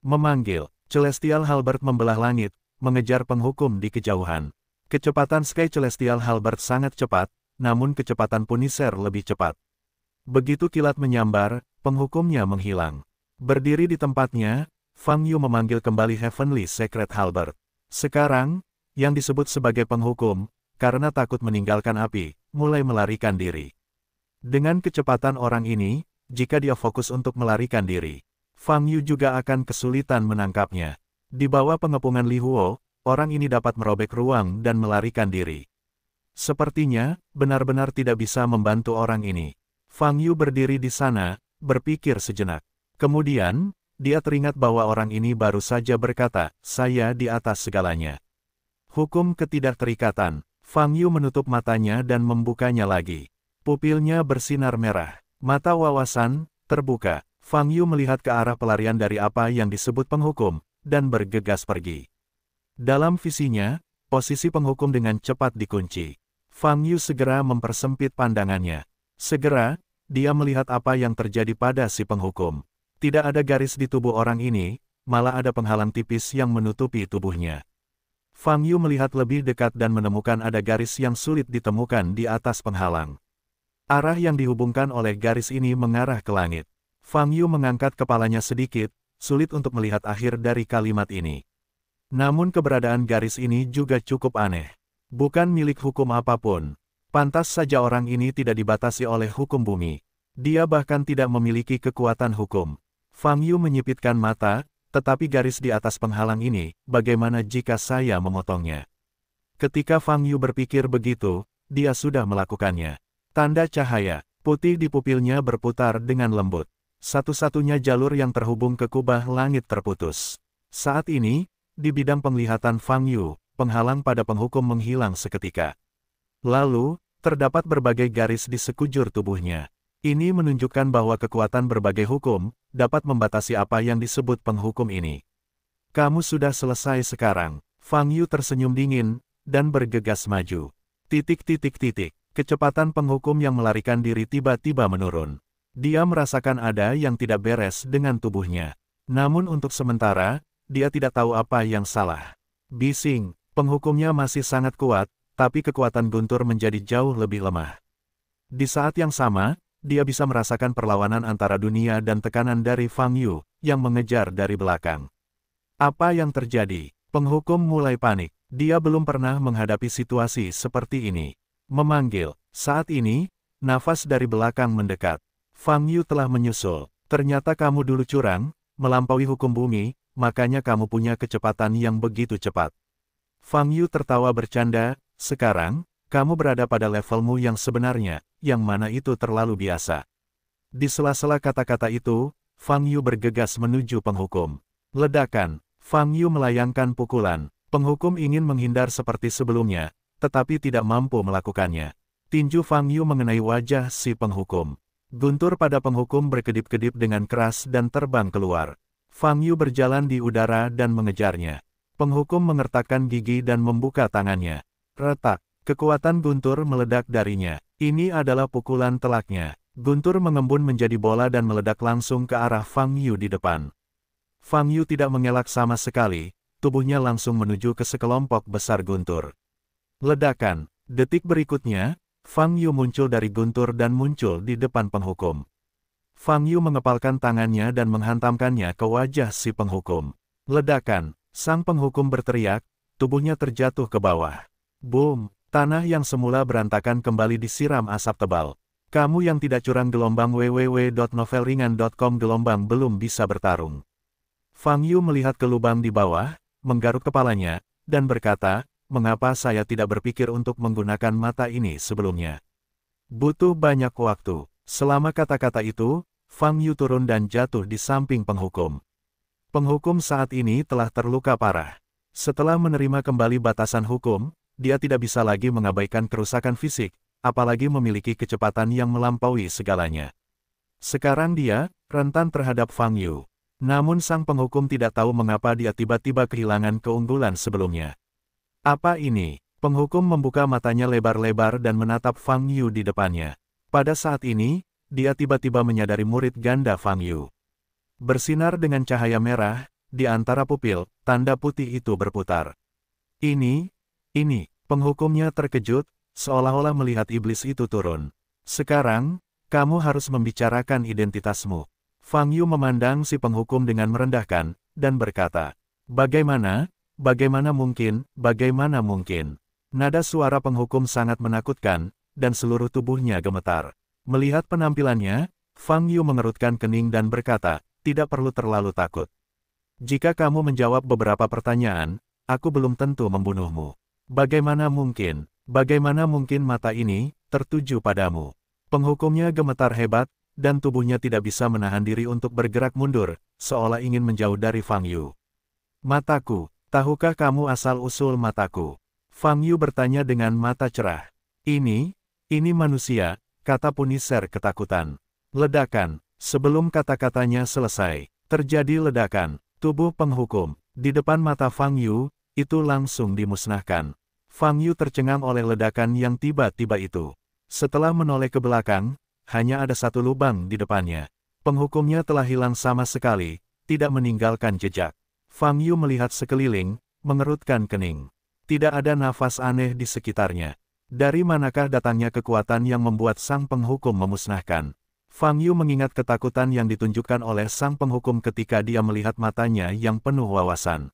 A: Memanggil, Celestial Halbert membelah langit, mengejar penghukum di kejauhan. Kecepatan Sky Celestial Halbert sangat cepat, namun kecepatan Punisher lebih cepat. Begitu kilat menyambar, penghukumnya menghilang. Berdiri di tempatnya, Fang Yu memanggil kembali Heavenly Secret Halbert. Sekarang, yang disebut sebagai penghukum, karena takut meninggalkan api, mulai melarikan diri. Dengan kecepatan orang ini, jika dia fokus untuk melarikan diri, Fang Yu juga akan kesulitan menangkapnya. Di bawah pengepungan Li Huo, orang ini dapat merobek ruang dan melarikan diri. Sepertinya, benar-benar tidak bisa membantu orang ini. Fang Yu berdiri di sana, berpikir sejenak. Kemudian, dia teringat bahwa orang ini baru saja berkata, saya di atas segalanya. Hukum ketidakterikatan, Fang Yu menutup matanya dan membukanya lagi. Pupilnya bersinar merah, mata wawasan, terbuka. Fang Yu melihat ke arah pelarian dari apa yang disebut penghukum, dan bergegas pergi. Dalam visinya, posisi penghukum dengan cepat dikunci. Fang Yu segera mempersempit pandangannya. Segera, dia melihat apa yang terjadi pada si penghukum. Tidak ada garis di tubuh orang ini, malah ada penghalang tipis yang menutupi tubuhnya. Fang Yu melihat lebih dekat dan menemukan ada garis yang sulit ditemukan di atas penghalang. Arah yang dihubungkan oleh garis ini mengarah ke langit. Fang Yu mengangkat kepalanya sedikit, sulit untuk melihat akhir dari kalimat ini. Namun keberadaan garis ini juga cukup aneh. Bukan milik hukum apapun. Pantas saja orang ini tidak dibatasi oleh hukum bumi. Dia bahkan tidak memiliki kekuatan hukum. Fang Yu menyipitkan mata, tetapi garis di atas penghalang ini, bagaimana jika saya memotongnya? Ketika Fang Yu berpikir begitu, dia sudah melakukannya. Tanda cahaya, putih di pupilnya berputar dengan lembut. Satu-satunya jalur yang terhubung ke kubah langit terputus. Saat ini, di bidang penglihatan Fang Yu, penghalang pada penghukum menghilang seketika. Lalu, terdapat berbagai garis di sekujur tubuhnya. Ini menunjukkan bahwa kekuatan berbagai hukum dapat membatasi apa yang disebut penghukum ini. Kamu sudah selesai sekarang. Fang Yu tersenyum dingin dan bergegas maju. Titik-titik-titik, kecepatan penghukum yang melarikan diri tiba-tiba menurun. Dia merasakan ada yang tidak beres dengan tubuhnya. Namun untuk sementara, dia tidak tahu apa yang salah. Bising, penghukumnya masih sangat kuat, tapi kekuatan Guntur menjadi jauh lebih lemah. Di saat yang sama, dia bisa merasakan perlawanan antara dunia dan tekanan dari Fang Yu, yang mengejar dari belakang. Apa yang terjadi? Penghukum mulai panik. Dia belum pernah menghadapi situasi seperti ini. Memanggil. Saat ini, nafas dari belakang mendekat. Fang Yu telah menyusul. Ternyata kamu dulu curang, melampaui hukum bumi, makanya kamu punya kecepatan yang begitu cepat. Fang Yu tertawa bercanda, sekarang, kamu berada pada levelmu yang sebenarnya, yang mana itu terlalu biasa. Di sela-sela kata-kata itu, Fang Yu bergegas menuju penghukum. Ledakan, Fang Yu melayangkan pukulan, penghukum ingin menghindar seperti sebelumnya, tetapi tidak mampu melakukannya. Tinju Fang Yu mengenai wajah si penghukum. Guntur pada penghukum berkedip-kedip dengan keras dan terbang keluar. Fang Yu berjalan di udara dan mengejarnya. Penghukum mengertakkan gigi dan membuka tangannya. Retak, kekuatan guntur meledak darinya. Ini adalah pukulan telaknya. Guntur mengembun menjadi bola dan meledak langsung ke arah Fang Yu di depan. Fang Yu tidak mengelak sama sekali, tubuhnya langsung menuju ke sekelompok besar guntur. Ledakan, detik berikutnya, Fang Yu muncul dari guntur dan muncul di depan penghukum. Fang Yu mengepalkan tangannya dan menghantamkannya ke wajah si penghukum. Ledakan, sang penghukum berteriak, tubuhnya terjatuh ke bawah. Boom, tanah yang semula berantakan kembali disiram asap tebal. Kamu yang tidak curang gelombang www.novelringan.com gelombang belum bisa bertarung. Fang Yu melihat ke lubang di bawah, menggaruk kepalanya, dan berkata, mengapa saya tidak berpikir untuk menggunakan mata ini sebelumnya? Butuh banyak waktu. Selama kata-kata itu, Fang Yu turun dan jatuh di samping penghukum. Penghukum saat ini telah terluka parah. Setelah menerima kembali batasan hukum, dia tidak bisa lagi mengabaikan kerusakan fisik, apalagi memiliki kecepatan yang melampaui segalanya. Sekarang dia, rentan terhadap Fang Yu. Namun sang penghukum tidak tahu mengapa dia tiba-tiba kehilangan keunggulan sebelumnya. Apa ini? Penghukum membuka matanya lebar-lebar dan menatap Fang Yu di depannya. Pada saat ini, dia tiba-tiba menyadari murid ganda Fang Yu. Bersinar dengan cahaya merah, di antara pupil, tanda putih itu berputar. Ini, ini, penghukumnya terkejut, seolah-olah melihat iblis itu turun. Sekarang, kamu harus membicarakan identitasmu. Fang Yu memandang si penghukum dengan merendahkan, dan berkata, Bagaimana, bagaimana mungkin, bagaimana mungkin. Nada suara penghukum sangat menakutkan, dan seluruh tubuhnya gemetar. Melihat penampilannya, Fang Yu mengerutkan kening dan berkata, tidak perlu terlalu takut. Jika kamu menjawab beberapa pertanyaan, aku belum tentu membunuhmu. Bagaimana mungkin, bagaimana mungkin mata ini, tertuju padamu. Penghukumnya gemetar hebat, dan tubuhnya tidak bisa menahan diri untuk bergerak mundur, seolah ingin menjauh dari Fang Yu. Mataku, tahukah kamu asal-usul mataku? Fang Yu bertanya dengan mata cerah. Ini, ini manusia, kata Punisher ketakutan. Ledakan, sebelum kata-katanya selesai, terjadi ledakan, tubuh penghukum, di depan mata Fang Yu, itu langsung dimusnahkan. Fang Yu tercengang oleh ledakan yang tiba-tiba itu. Setelah menoleh ke belakang, hanya ada satu lubang di depannya. Penghukumnya telah hilang sama sekali, tidak meninggalkan jejak. Fang Yu melihat sekeliling, mengerutkan kening. Tidak ada nafas aneh di sekitarnya. Dari manakah datangnya kekuatan yang membuat sang penghukum memusnahkan? Fang Yu mengingat ketakutan yang ditunjukkan oleh sang penghukum ketika dia melihat matanya yang penuh wawasan.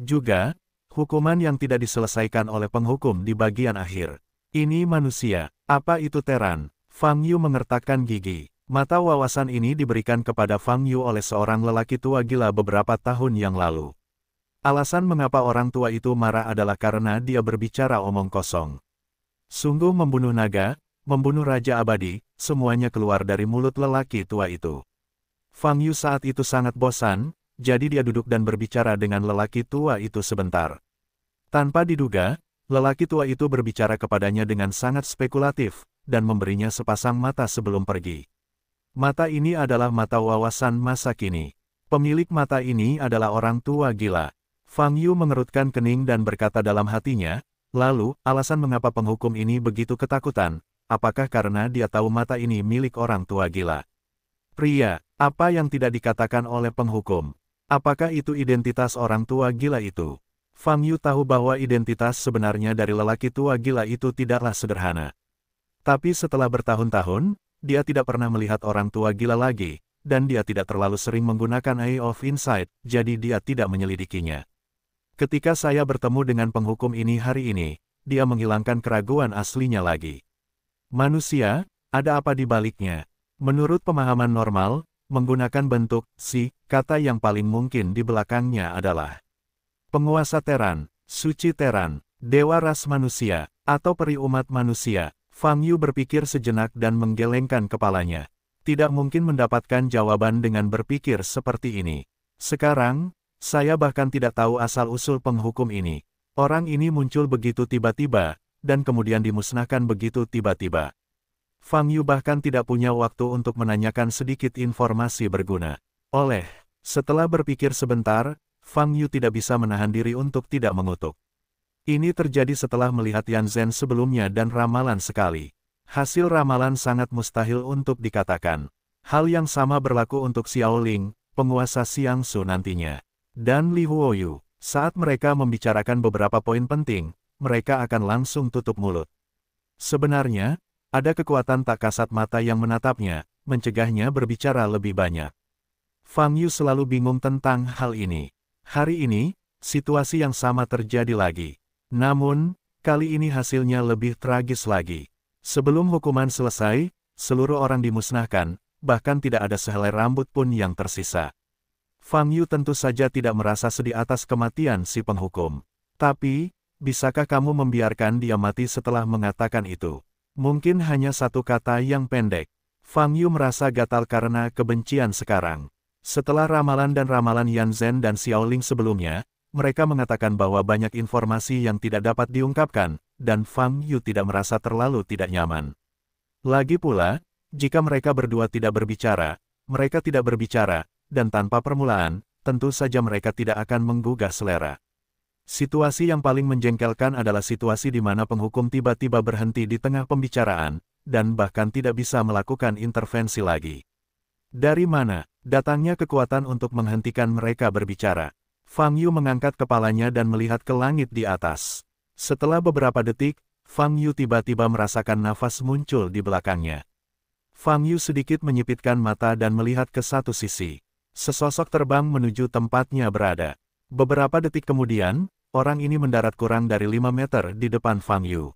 A: Juga, hukuman yang tidak diselesaikan oleh penghukum di bagian akhir. Ini manusia, apa itu Teran? Fang Yu mengertakkan gigi. Mata wawasan ini diberikan kepada Fang Yu oleh seorang lelaki tua gila beberapa tahun yang lalu. Alasan mengapa orang tua itu marah adalah karena dia berbicara omong kosong. Sungguh membunuh naga, membunuh Raja Abadi, semuanya keluar dari mulut lelaki tua itu. Fang Yu saat itu sangat bosan, jadi dia duduk dan berbicara dengan lelaki tua itu sebentar. Tanpa diduga, lelaki tua itu berbicara kepadanya dengan sangat spekulatif, dan memberinya sepasang mata sebelum pergi. Mata ini adalah mata wawasan masa kini. Pemilik mata ini adalah orang tua gila. Fang Yu mengerutkan kening dan berkata dalam hatinya, Lalu, alasan mengapa penghukum ini begitu ketakutan, apakah karena dia tahu mata ini milik orang tua gila? Pria, apa yang tidak dikatakan oleh penghukum? Apakah itu identitas orang tua gila itu? Fang Yu tahu bahwa identitas sebenarnya dari lelaki tua gila itu tidaklah sederhana. Tapi setelah bertahun-tahun, dia tidak pernah melihat orang tua gila lagi, dan dia tidak terlalu sering menggunakan Eye of Insight, jadi dia tidak menyelidikinya. Ketika saya bertemu dengan penghukum ini hari ini, dia menghilangkan keraguan aslinya lagi. Manusia, ada apa di baliknya? Menurut pemahaman normal, menggunakan bentuk si kata yang paling mungkin di belakangnya adalah penguasa Teran, suci Teran, dewa ras manusia, atau peri umat manusia. Fang Yu berpikir sejenak dan menggelengkan kepalanya. Tidak mungkin mendapatkan jawaban dengan berpikir seperti ini. Sekarang, saya bahkan tidak tahu asal-usul penghukum ini. Orang ini muncul begitu tiba-tiba, dan kemudian dimusnahkan begitu tiba-tiba. Fang Yu bahkan tidak punya waktu untuk menanyakan sedikit informasi berguna. Oleh, setelah berpikir sebentar, Fang Yu tidak bisa menahan diri untuk tidak mengutuk. Ini terjadi setelah melihat Yan Zhen sebelumnya dan ramalan sekali. Hasil ramalan sangat mustahil untuk dikatakan. Hal yang sama berlaku untuk Xiao Ling, penguasa Su nantinya dan Li Huoyu. Saat mereka membicarakan beberapa poin penting, mereka akan langsung tutup mulut. Sebenarnya, ada kekuatan tak kasat mata yang menatapnya, mencegahnya berbicara lebih banyak. Fang Yu selalu bingung tentang hal ini. Hari ini, situasi yang sama terjadi lagi. Namun, kali ini hasilnya lebih tragis lagi. Sebelum hukuman selesai, seluruh orang dimusnahkan, bahkan tidak ada sehelai rambut pun yang tersisa. Fang Yu tentu saja tidak merasa sedih atas kematian si penghukum. Tapi, bisakah kamu membiarkan dia mati setelah mengatakan itu? Mungkin hanya satu kata yang pendek. Fang Yu merasa gatal karena kebencian sekarang. Setelah ramalan dan ramalan Yan Zhen dan Xiao Ling sebelumnya, mereka mengatakan bahwa banyak informasi yang tidak dapat diungkapkan, dan Fang Yu tidak merasa terlalu tidak nyaman. Lagi pula, jika mereka berdua tidak berbicara, mereka tidak berbicara, dan tanpa permulaan, tentu saja mereka tidak akan menggugah selera. Situasi yang paling menjengkelkan adalah situasi di mana penghukum tiba-tiba berhenti di tengah pembicaraan, dan bahkan tidak bisa melakukan intervensi lagi. Dari mana datangnya kekuatan untuk menghentikan mereka berbicara? Fang Yu mengangkat kepalanya dan melihat ke langit di atas. Setelah beberapa detik, Fang Yu tiba-tiba merasakan nafas muncul di belakangnya. Fang Yu sedikit menyipitkan mata dan melihat ke satu sisi. Sesosok terbang menuju tempatnya berada. Beberapa detik kemudian, orang ini mendarat kurang dari 5 meter di depan Fang Yu.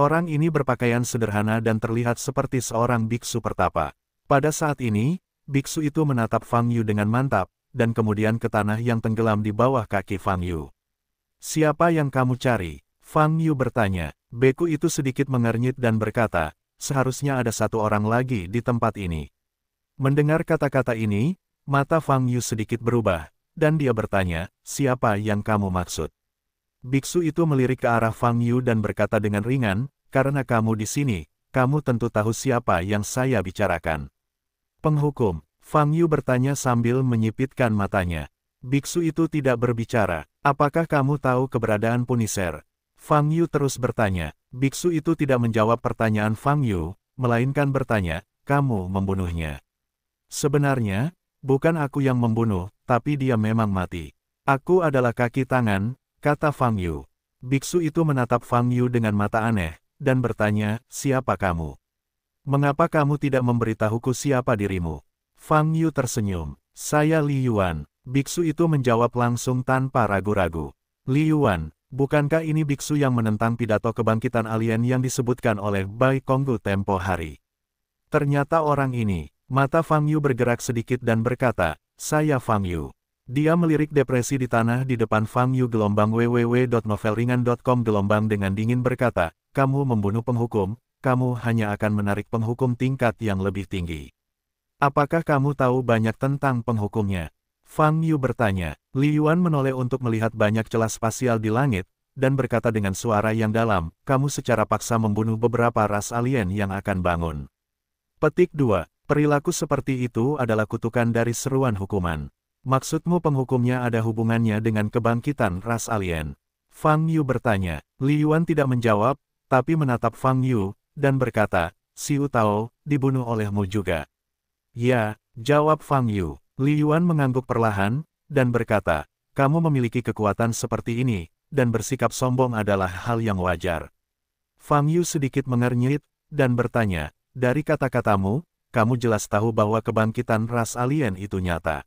A: Orang ini berpakaian sederhana dan terlihat seperti seorang biksu pertapa. Pada saat ini, biksu itu menatap Fang Yu dengan mantap, dan kemudian ke tanah yang tenggelam di bawah kaki Fang Yu. Siapa yang kamu cari? Fang Yu bertanya. Beku itu sedikit mengernyit dan berkata, seharusnya ada satu orang lagi di tempat ini. Mendengar kata-kata ini, Mata Fang Yu sedikit berubah, dan dia bertanya, siapa yang kamu maksud? Biksu itu melirik ke arah Fang Yu dan berkata dengan ringan, karena kamu di sini, kamu tentu tahu siapa yang saya bicarakan. Penghukum, Fang Yu bertanya sambil menyipitkan matanya. Biksu itu tidak berbicara, apakah kamu tahu keberadaan Puniser? Fang Yu terus bertanya, Biksu itu tidak menjawab pertanyaan Fang Yu, melainkan bertanya, kamu membunuhnya. Sebenarnya, Bukan aku yang membunuh, tapi dia memang mati. Aku adalah kaki tangan, kata Fang Yu. Biksu itu menatap Fang Yu dengan mata aneh, dan bertanya, siapa kamu? Mengapa kamu tidak memberitahuku siapa dirimu? Fang Yu tersenyum. Saya Li Yuan. Biksu itu menjawab langsung tanpa ragu-ragu. Li Yuan, bukankah ini biksu yang menentang pidato kebangkitan alien yang disebutkan oleh Bai Konggu tempo hari? Ternyata orang ini, Mata Fang Yu bergerak sedikit dan berkata, saya Fang Yu. Dia melirik depresi di tanah di depan Fang Yu gelombang www.novelringan.com gelombang dengan dingin berkata, kamu membunuh penghukum, kamu hanya akan menarik penghukum tingkat yang lebih tinggi. Apakah kamu tahu banyak tentang penghukumnya? Fang Yu bertanya. Li Yuan menoleh untuk melihat banyak celah spasial di langit, dan berkata dengan suara yang dalam, kamu secara paksa membunuh beberapa ras alien yang akan bangun. Petik 2. Perilaku seperti itu adalah kutukan dari seruan hukuman. Maksudmu penghukumnya ada hubungannya dengan kebangkitan ras alien? Fang Yu bertanya. Li Yuan tidak menjawab, tapi menatap Fang Yu, dan berkata, Siu Tao, dibunuh olehmu juga. Ya, jawab Fang Yu. Li Yuan mengangguk perlahan, dan berkata, kamu memiliki kekuatan seperti ini, dan bersikap sombong adalah hal yang wajar. Fang Yu sedikit mengernyit, dan bertanya, dari kata-katamu, kamu jelas tahu bahwa kebangkitan ras alien itu nyata.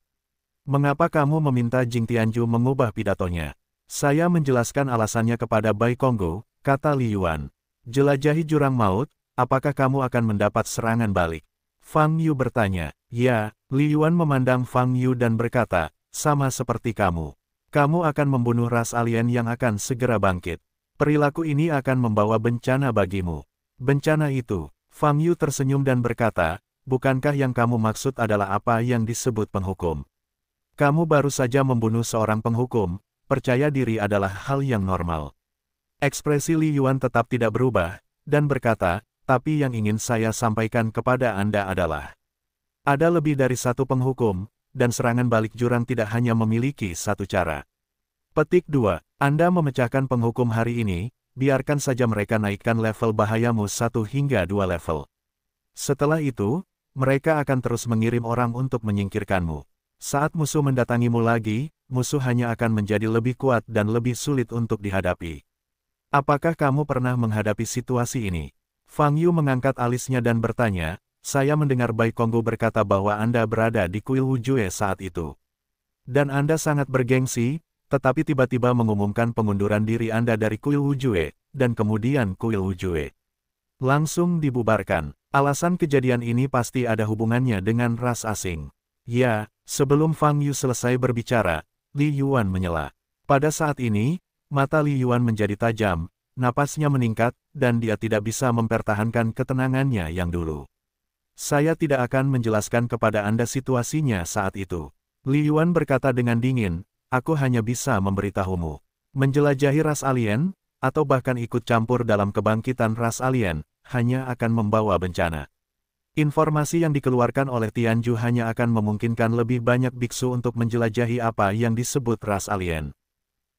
A: Mengapa kamu meminta Jing Tianju mengubah pidatonya? Saya menjelaskan alasannya kepada Bai Konggu, kata Li Yuan. Jelajahi jurang maut, apakah kamu akan mendapat serangan balik? Fang Yu bertanya. Ya, Li Yuan memandang Fang Yu dan berkata, sama seperti kamu. Kamu akan membunuh ras alien yang akan segera bangkit. Perilaku ini akan membawa bencana bagimu. Bencana itu, Fang Yu tersenyum dan berkata, bukankah yang kamu maksud adalah apa yang disebut penghukum? Kamu baru saja membunuh seorang penghukum, percaya diri adalah hal yang normal. Ekspresi Li Yuan tetap tidak berubah, dan berkata, tapi yang ingin saya sampaikan kepada Anda adalah, ada lebih dari satu penghukum, dan serangan balik jurang tidak hanya memiliki satu cara. Petik 2. Anda memecahkan penghukum hari ini, biarkan saja mereka naikkan level bahayamu satu hingga dua level. Setelah itu, mereka akan terus mengirim orang untuk menyingkirkanmu. Saat musuh mendatangimu lagi, musuh hanya akan menjadi lebih kuat dan lebih sulit untuk dihadapi. Apakah kamu pernah menghadapi situasi ini? Fang Yu mengangkat alisnya dan bertanya, saya mendengar Bai Konggu berkata bahwa Anda berada di kuil Wujue saat itu. Dan Anda sangat bergengsi, tetapi tiba-tiba mengumumkan pengunduran diri Anda dari kuil Wujue, dan kemudian kuil Wujue. Langsung dibubarkan. Alasan kejadian ini pasti ada hubungannya dengan ras asing. Ya, sebelum Fang Yu selesai berbicara, Li Yuan menyela. Pada saat ini, mata Li Yuan menjadi tajam, napasnya meningkat, dan dia tidak bisa mempertahankan ketenangannya yang dulu. Saya tidak akan menjelaskan kepada Anda situasinya saat itu. Li Yuan berkata dengan dingin, aku hanya bisa memberitahumu. Menjelajahi ras alien, atau bahkan ikut campur dalam kebangkitan ras alien, hanya akan membawa bencana. Informasi yang dikeluarkan oleh Tianju hanya akan memungkinkan lebih banyak biksu untuk menjelajahi apa yang disebut ras alien.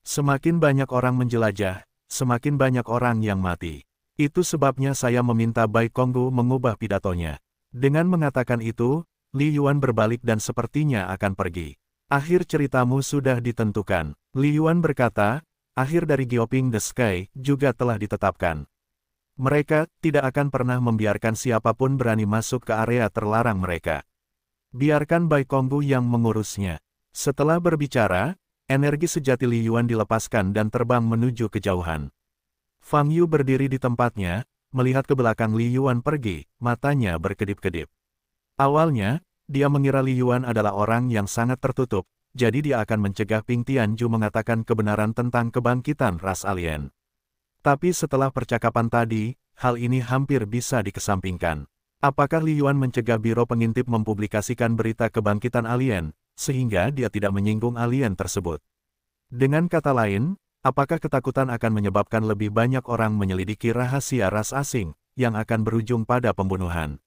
A: Semakin banyak orang menjelajah, semakin banyak orang yang mati. Itu sebabnya saya meminta Bai Konggu mengubah pidatonya. Dengan mengatakan itu, Li Yuan berbalik dan sepertinya akan pergi. Akhir ceritamu sudah ditentukan. Li Yuan berkata, akhir dari Gioping the Sky juga telah ditetapkan. Mereka tidak akan pernah membiarkan siapapun berani masuk ke area terlarang mereka. Biarkan Bai Kongbu yang mengurusnya. Setelah berbicara, energi sejati Li Yuan dilepaskan dan terbang menuju kejauhan. Fang Yu berdiri di tempatnya, melihat ke belakang Li Yuan pergi, matanya berkedip-kedip. Awalnya, dia mengira Li Yuan adalah orang yang sangat tertutup, jadi dia akan mencegah Ping Tianju mengatakan kebenaran tentang kebangkitan ras alien. Tapi setelah percakapan tadi, hal ini hampir bisa dikesampingkan. Apakah Li Yuan mencegah Biro Pengintip mempublikasikan berita kebangkitan alien, sehingga dia tidak menyinggung alien tersebut? Dengan kata lain, apakah ketakutan akan menyebabkan lebih banyak orang menyelidiki rahasia ras asing, yang akan berujung pada pembunuhan?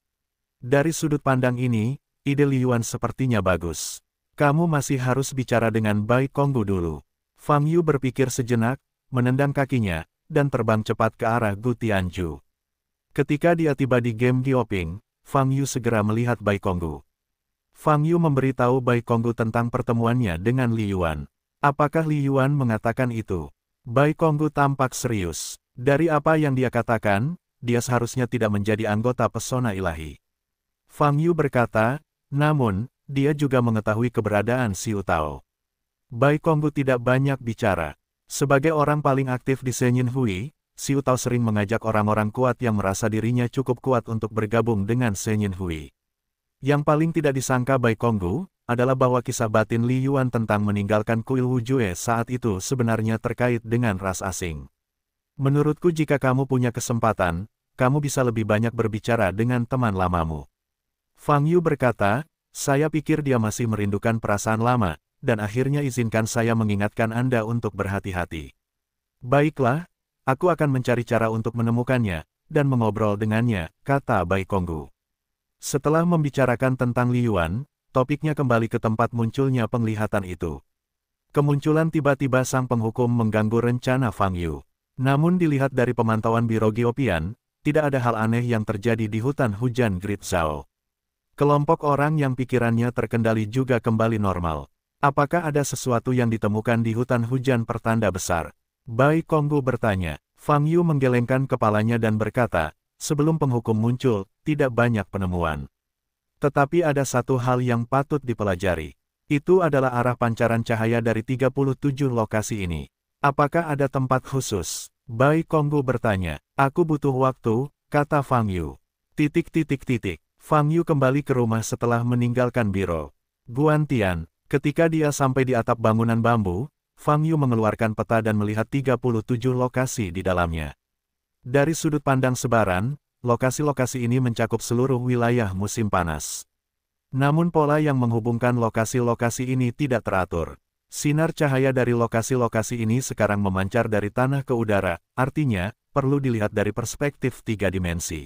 A: Dari sudut pandang ini, ide Yuan sepertinya bagus. Kamu masih harus bicara dengan Bai Konggu dulu. Fang Yu berpikir sejenak, menendang kakinya, dan terbang cepat ke arah Gu Tianju. Ketika dia tiba di game Gioping, Fang Yu segera melihat Bai Konggu. Fang Yu memberitahu Bai Konggu tentang pertemuannya dengan Li Yuan. Apakah Li Yuan mengatakan itu? Bai Konggu tampak serius. Dari apa yang dia katakan, dia seharusnya tidak menjadi anggota pesona ilahi. Fang Yu berkata, namun, dia juga mengetahui keberadaan Siu Tao. Bai Konggu tidak banyak bicara. Sebagai orang paling aktif di Senyin Hui, Xiu Tao sering mengajak orang-orang kuat yang merasa dirinya cukup kuat untuk bergabung dengan Senyin Hui. Yang paling tidak disangka Bai Konggu, adalah bahwa kisah batin Li Yuan tentang meninggalkan kuil Jue saat itu sebenarnya terkait dengan ras asing. Menurutku jika kamu punya kesempatan, kamu bisa lebih banyak berbicara dengan teman lamamu. Fang Yu berkata, saya pikir dia masih merindukan perasaan lama, dan akhirnya izinkan saya mengingatkan Anda untuk berhati-hati. Baiklah, aku akan mencari cara untuk menemukannya, dan mengobrol dengannya, kata Bai Konggu. Setelah membicarakan tentang Liyuan, topiknya kembali ke tempat munculnya penglihatan itu. Kemunculan tiba-tiba sang penghukum mengganggu rencana Fang Yu. Namun dilihat dari pemantauan Biro geopian, tidak ada hal aneh yang terjadi di hutan hujan Grit Zhao. Kelompok orang yang pikirannya terkendali juga kembali normal. Apakah ada sesuatu yang ditemukan di hutan hujan pertanda besar? Bai Konggu bertanya. Fang Yu menggelengkan kepalanya dan berkata, sebelum penghukum muncul, tidak banyak penemuan. Tetapi ada satu hal yang patut dipelajari. Itu adalah arah pancaran cahaya dari 37 lokasi ini. Apakah ada tempat khusus? Bai Konggu bertanya. Aku butuh waktu, kata Fang Yu. Titik titik titik. Fang Yu kembali ke rumah setelah meninggalkan biro. Guantian, Ketika dia sampai di atap bangunan bambu, Fang Yu mengeluarkan peta dan melihat 37 lokasi di dalamnya. Dari sudut pandang sebaran, lokasi-lokasi ini mencakup seluruh wilayah musim panas. Namun pola yang menghubungkan lokasi-lokasi ini tidak teratur. Sinar cahaya dari lokasi-lokasi ini sekarang memancar dari tanah ke udara, artinya, perlu dilihat dari perspektif tiga dimensi.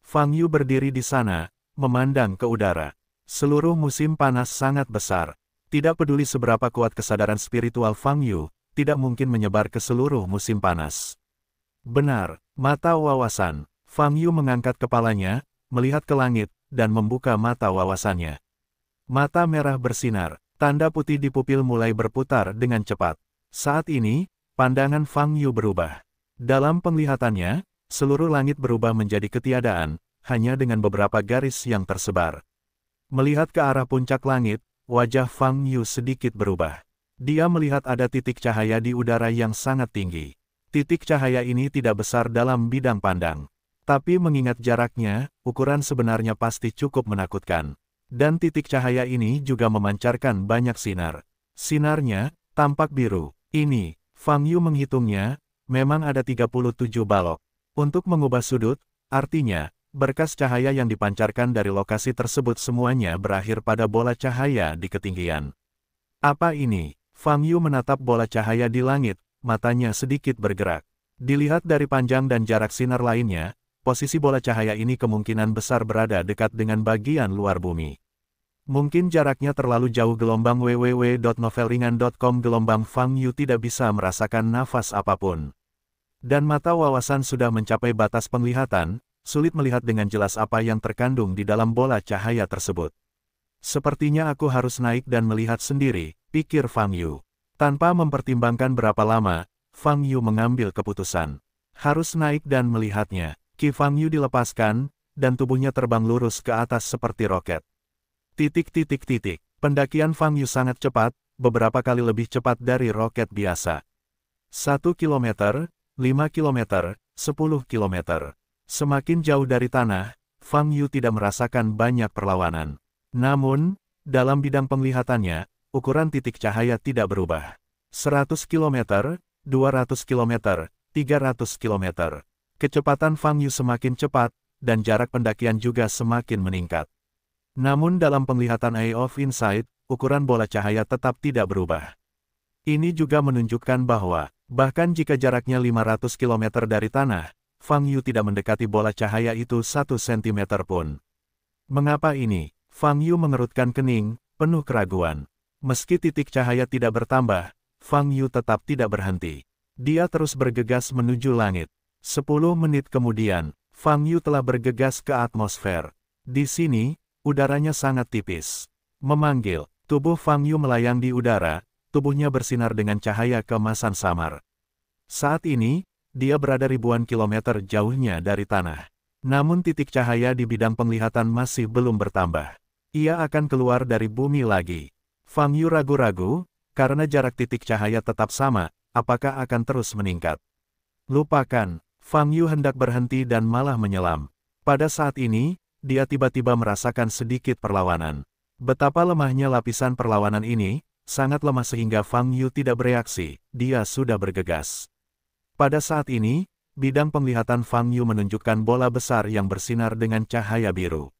A: Fang Yu berdiri di sana, memandang ke udara. Seluruh musim panas sangat besar. Tidak peduli seberapa kuat kesadaran spiritual Fang Yu, tidak mungkin menyebar ke seluruh musim panas. Benar, mata wawasan. Fang Yu mengangkat kepalanya, melihat ke langit, dan membuka mata wawasannya. Mata merah bersinar, tanda putih di pupil mulai berputar dengan cepat. Saat ini, pandangan Fang Yu berubah. Dalam penglihatannya, seluruh langit berubah menjadi ketiadaan, hanya dengan beberapa garis yang tersebar. Melihat ke arah puncak langit, Wajah Fang Yu sedikit berubah. Dia melihat ada titik cahaya di udara yang sangat tinggi. Titik cahaya ini tidak besar dalam bidang pandang. Tapi mengingat jaraknya, ukuran sebenarnya pasti cukup menakutkan. Dan titik cahaya ini juga memancarkan banyak sinar. Sinarnya, tampak biru. Ini, Fang Yu menghitungnya, memang ada 37 balok. Untuk mengubah sudut, artinya, Berkas cahaya yang dipancarkan dari lokasi tersebut semuanya berakhir pada bola cahaya di ketinggian. Apa ini? Fang Yu menatap bola cahaya di langit, matanya sedikit bergerak. Dilihat dari panjang dan jarak sinar lainnya, posisi bola cahaya ini kemungkinan besar berada dekat dengan bagian luar bumi. Mungkin jaraknya terlalu jauh gelombang www.novelringan.com gelombang Fang Yu tidak bisa merasakan nafas apapun. Dan mata wawasan sudah mencapai batas penglihatan, sulit melihat dengan jelas apa yang terkandung di dalam bola cahaya tersebut. Sepertinya aku harus naik dan melihat sendiri, pikir Fang Yu. Tanpa mempertimbangkan berapa lama, Fang Yu mengambil keputusan. Harus naik dan melihatnya. Qi Fang Yu dilepaskan, dan tubuhnya terbang lurus ke atas seperti roket. Titik-titik-titik. Pendakian Fang Yu sangat cepat, beberapa kali lebih cepat dari roket biasa. Satu kilometer, lima kilometer, sepuluh kilometer. Semakin jauh dari tanah, Fang Yu tidak merasakan banyak perlawanan. Namun, dalam bidang penglihatannya, ukuran titik cahaya tidak berubah. 100 km, 200 km, 300 km. Kecepatan Fang Yu semakin cepat, dan jarak pendakian juga semakin meningkat. Namun dalam penglihatan Eye of Insight, ukuran bola cahaya tetap tidak berubah. Ini juga menunjukkan bahwa, bahkan jika jaraknya 500 km dari tanah, Fang Yu tidak mendekati bola cahaya itu satu sentimeter pun. Mengapa ini? Fang Yu mengerutkan kening, penuh keraguan. Meski titik cahaya tidak bertambah, Fang Yu tetap tidak berhenti. Dia terus bergegas menuju langit. Sepuluh menit kemudian, Fang Yu telah bergegas ke atmosfer. Di sini, udaranya sangat tipis. Memanggil, tubuh Fang Yu melayang di udara, tubuhnya bersinar dengan cahaya kemasan samar. Saat ini, dia berada ribuan kilometer jauhnya dari tanah. Namun titik cahaya di bidang penglihatan masih belum bertambah. Ia akan keluar dari bumi lagi. Fang Yu ragu-ragu, karena jarak titik cahaya tetap sama, apakah akan terus meningkat. Lupakan, Fang Yu hendak berhenti dan malah menyelam. Pada saat ini, dia tiba-tiba merasakan sedikit perlawanan. Betapa lemahnya lapisan perlawanan ini, sangat lemah sehingga Fang Yu tidak bereaksi, dia sudah bergegas. Pada saat ini, bidang penglihatan Fang Yu menunjukkan bola besar yang bersinar dengan cahaya biru.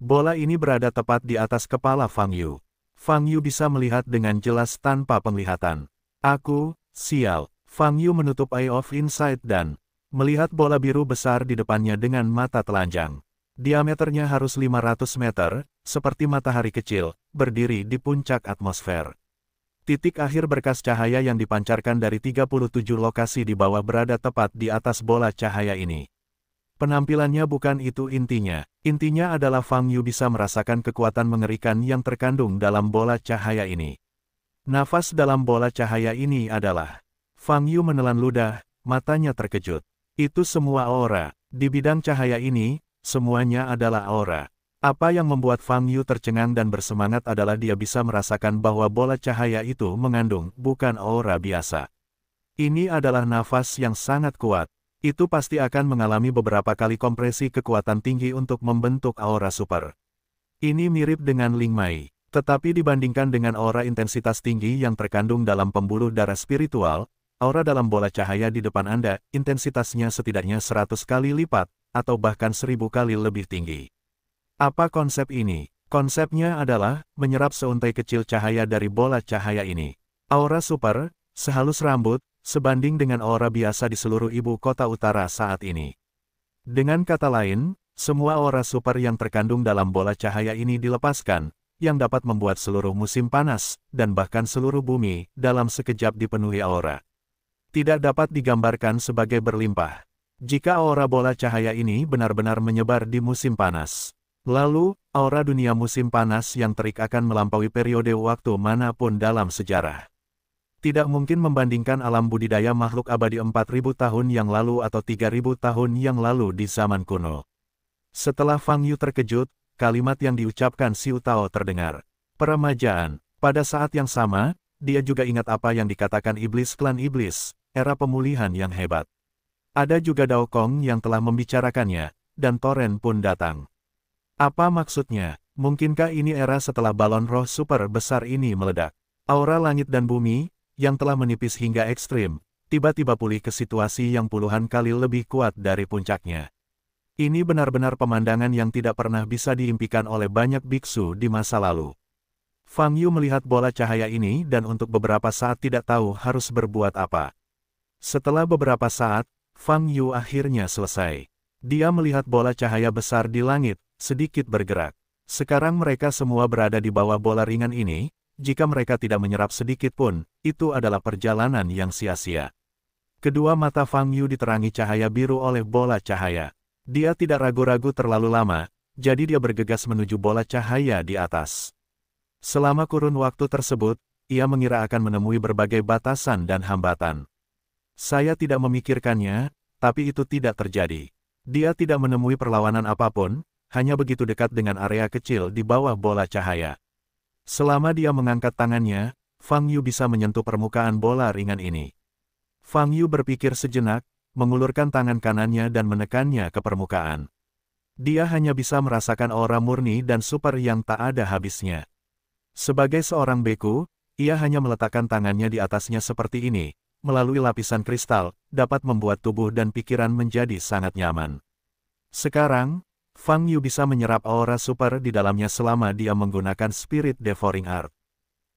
A: Bola ini berada tepat di atas kepala Fang Yu. Fang Yu bisa melihat dengan jelas tanpa penglihatan. Aku, sial, Fang Yu menutup Eye of Insight dan melihat bola biru besar di depannya dengan mata telanjang. Diameternya harus 500 meter, seperti matahari kecil, berdiri di puncak atmosfer. Titik akhir berkas cahaya yang dipancarkan dari 37 lokasi di bawah berada tepat di atas bola cahaya ini. Penampilannya bukan itu intinya. Intinya adalah Fang Yu bisa merasakan kekuatan mengerikan yang terkandung dalam bola cahaya ini. Nafas dalam bola cahaya ini adalah. Fang Yu menelan ludah, matanya terkejut. Itu semua aura. Di bidang cahaya ini, semuanya adalah aura. Apa yang membuat Fang Yu tercengang dan bersemangat adalah dia bisa merasakan bahwa bola cahaya itu mengandung bukan aura biasa. Ini adalah nafas yang sangat kuat. Itu pasti akan mengalami beberapa kali kompresi kekuatan tinggi untuk membentuk aura super. Ini mirip dengan Ling Mai. Tetapi dibandingkan dengan aura intensitas tinggi yang terkandung dalam pembuluh darah spiritual, aura dalam bola cahaya di depan Anda, intensitasnya setidaknya 100 kali lipat, atau bahkan 1000 kali lebih tinggi. Apa konsep ini? Konsepnya adalah, menyerap seuntai kecil cahaya dari bola cahaya ini. Aura super, sehalus rambut, sebanding dengan aura biasa di seluruh ibu kota utara saat ini. Dengan kata lain, semua aura super yang terkandung dalam bola cahaya ini dilepaskan, yang dapat membuat seluruh musim panas, dan bahkan seluruh bumi, dalam sekejap dipenuhi aura. Tidak dapat digambarkan sebagai berlimpah. Jika aura bola cahaya ini benar-benar menyebar di musim panas, Lalu, aura dunia musim panas yang terik akan melampaui periode waktu manapun dalam sejarah. Tidak mungkin membandingkan alam budidaya makhluk abadi 4000 tahun yang lalu atau 3000 tahun yang lalu di zaman kuno. Setelah Fang Yu terkejut, kalimat yang diucapkan Siu Tao terdengar. Peremajaan. Pada saat yang sama, dia juga ingat apa yang dikatakan iblis klan iblis, era pemulihan yang hebat. Ada juga Dao Kong yang telah membicarakannya, dan Toren pun datang. Apa maksudnya? Mungkinkah ini era setelah balon roh super besar ini meledak? Aura langit dan bumi, yang telah menipis hingga ekstrim, tiba-tiba pulih ke situasi yang puluhan kali lebih kuat dari puncaknya. Ini benar-benar pemandangan yang tidak pernah bisa diimpikan oleh banyak biksu di masa lalu. Fang Yu melihat bola cahaya ini dan untuk beberapa saat tidak tahu harus berbuat apa. Setelah beberapa saat, Fang Yu akhirnya selesai. Dia melihat bola cahaya besar di langit, sedikit bergerak. Sekarang mereka semua berada di bawah bola ringan ini, jika mereka tidak menyerap sedikit pun, itu adalah perjalanan yang sia-sia. Kedua mata Fang Yu diterangi cahaya biru oleh bola cahaya. Dia tidak ragu-ragu terlalu lama, jadi dia bergegas menuju bola cahaya di atas. Selama kurun waktu tersebut, ia mengira akan menemui berbagai batasan dan hambatan. Saya tidak memikirkannya, tapi itu tidak terjadi. Dia tidak menemui perlawanan apapun, hanya begitu dekat dengan area kecil di bawah bola cahaya. Selama dia mengangkat tangannya, Fang Yu bisa menyentuh permukaan bola ringan ini. Fang Yu berpikir sejenak, mengulurkan tangan kanannya dan menekannya ke permukaan. Dia hanya bisa merasakan aura murni dan super yang tak ada habisnya. Sebagai seorang beku, ia hanya meletakkan tangannya di atasnya seperti ini, melalui lapisan kristal, dapat membuat tubuh dan pikiran menjadi sangat nyaman. Sekarang, Fang Yu bisa menyerap aura super di dalamnya selama dia menggunakan Spirit Devouring Art.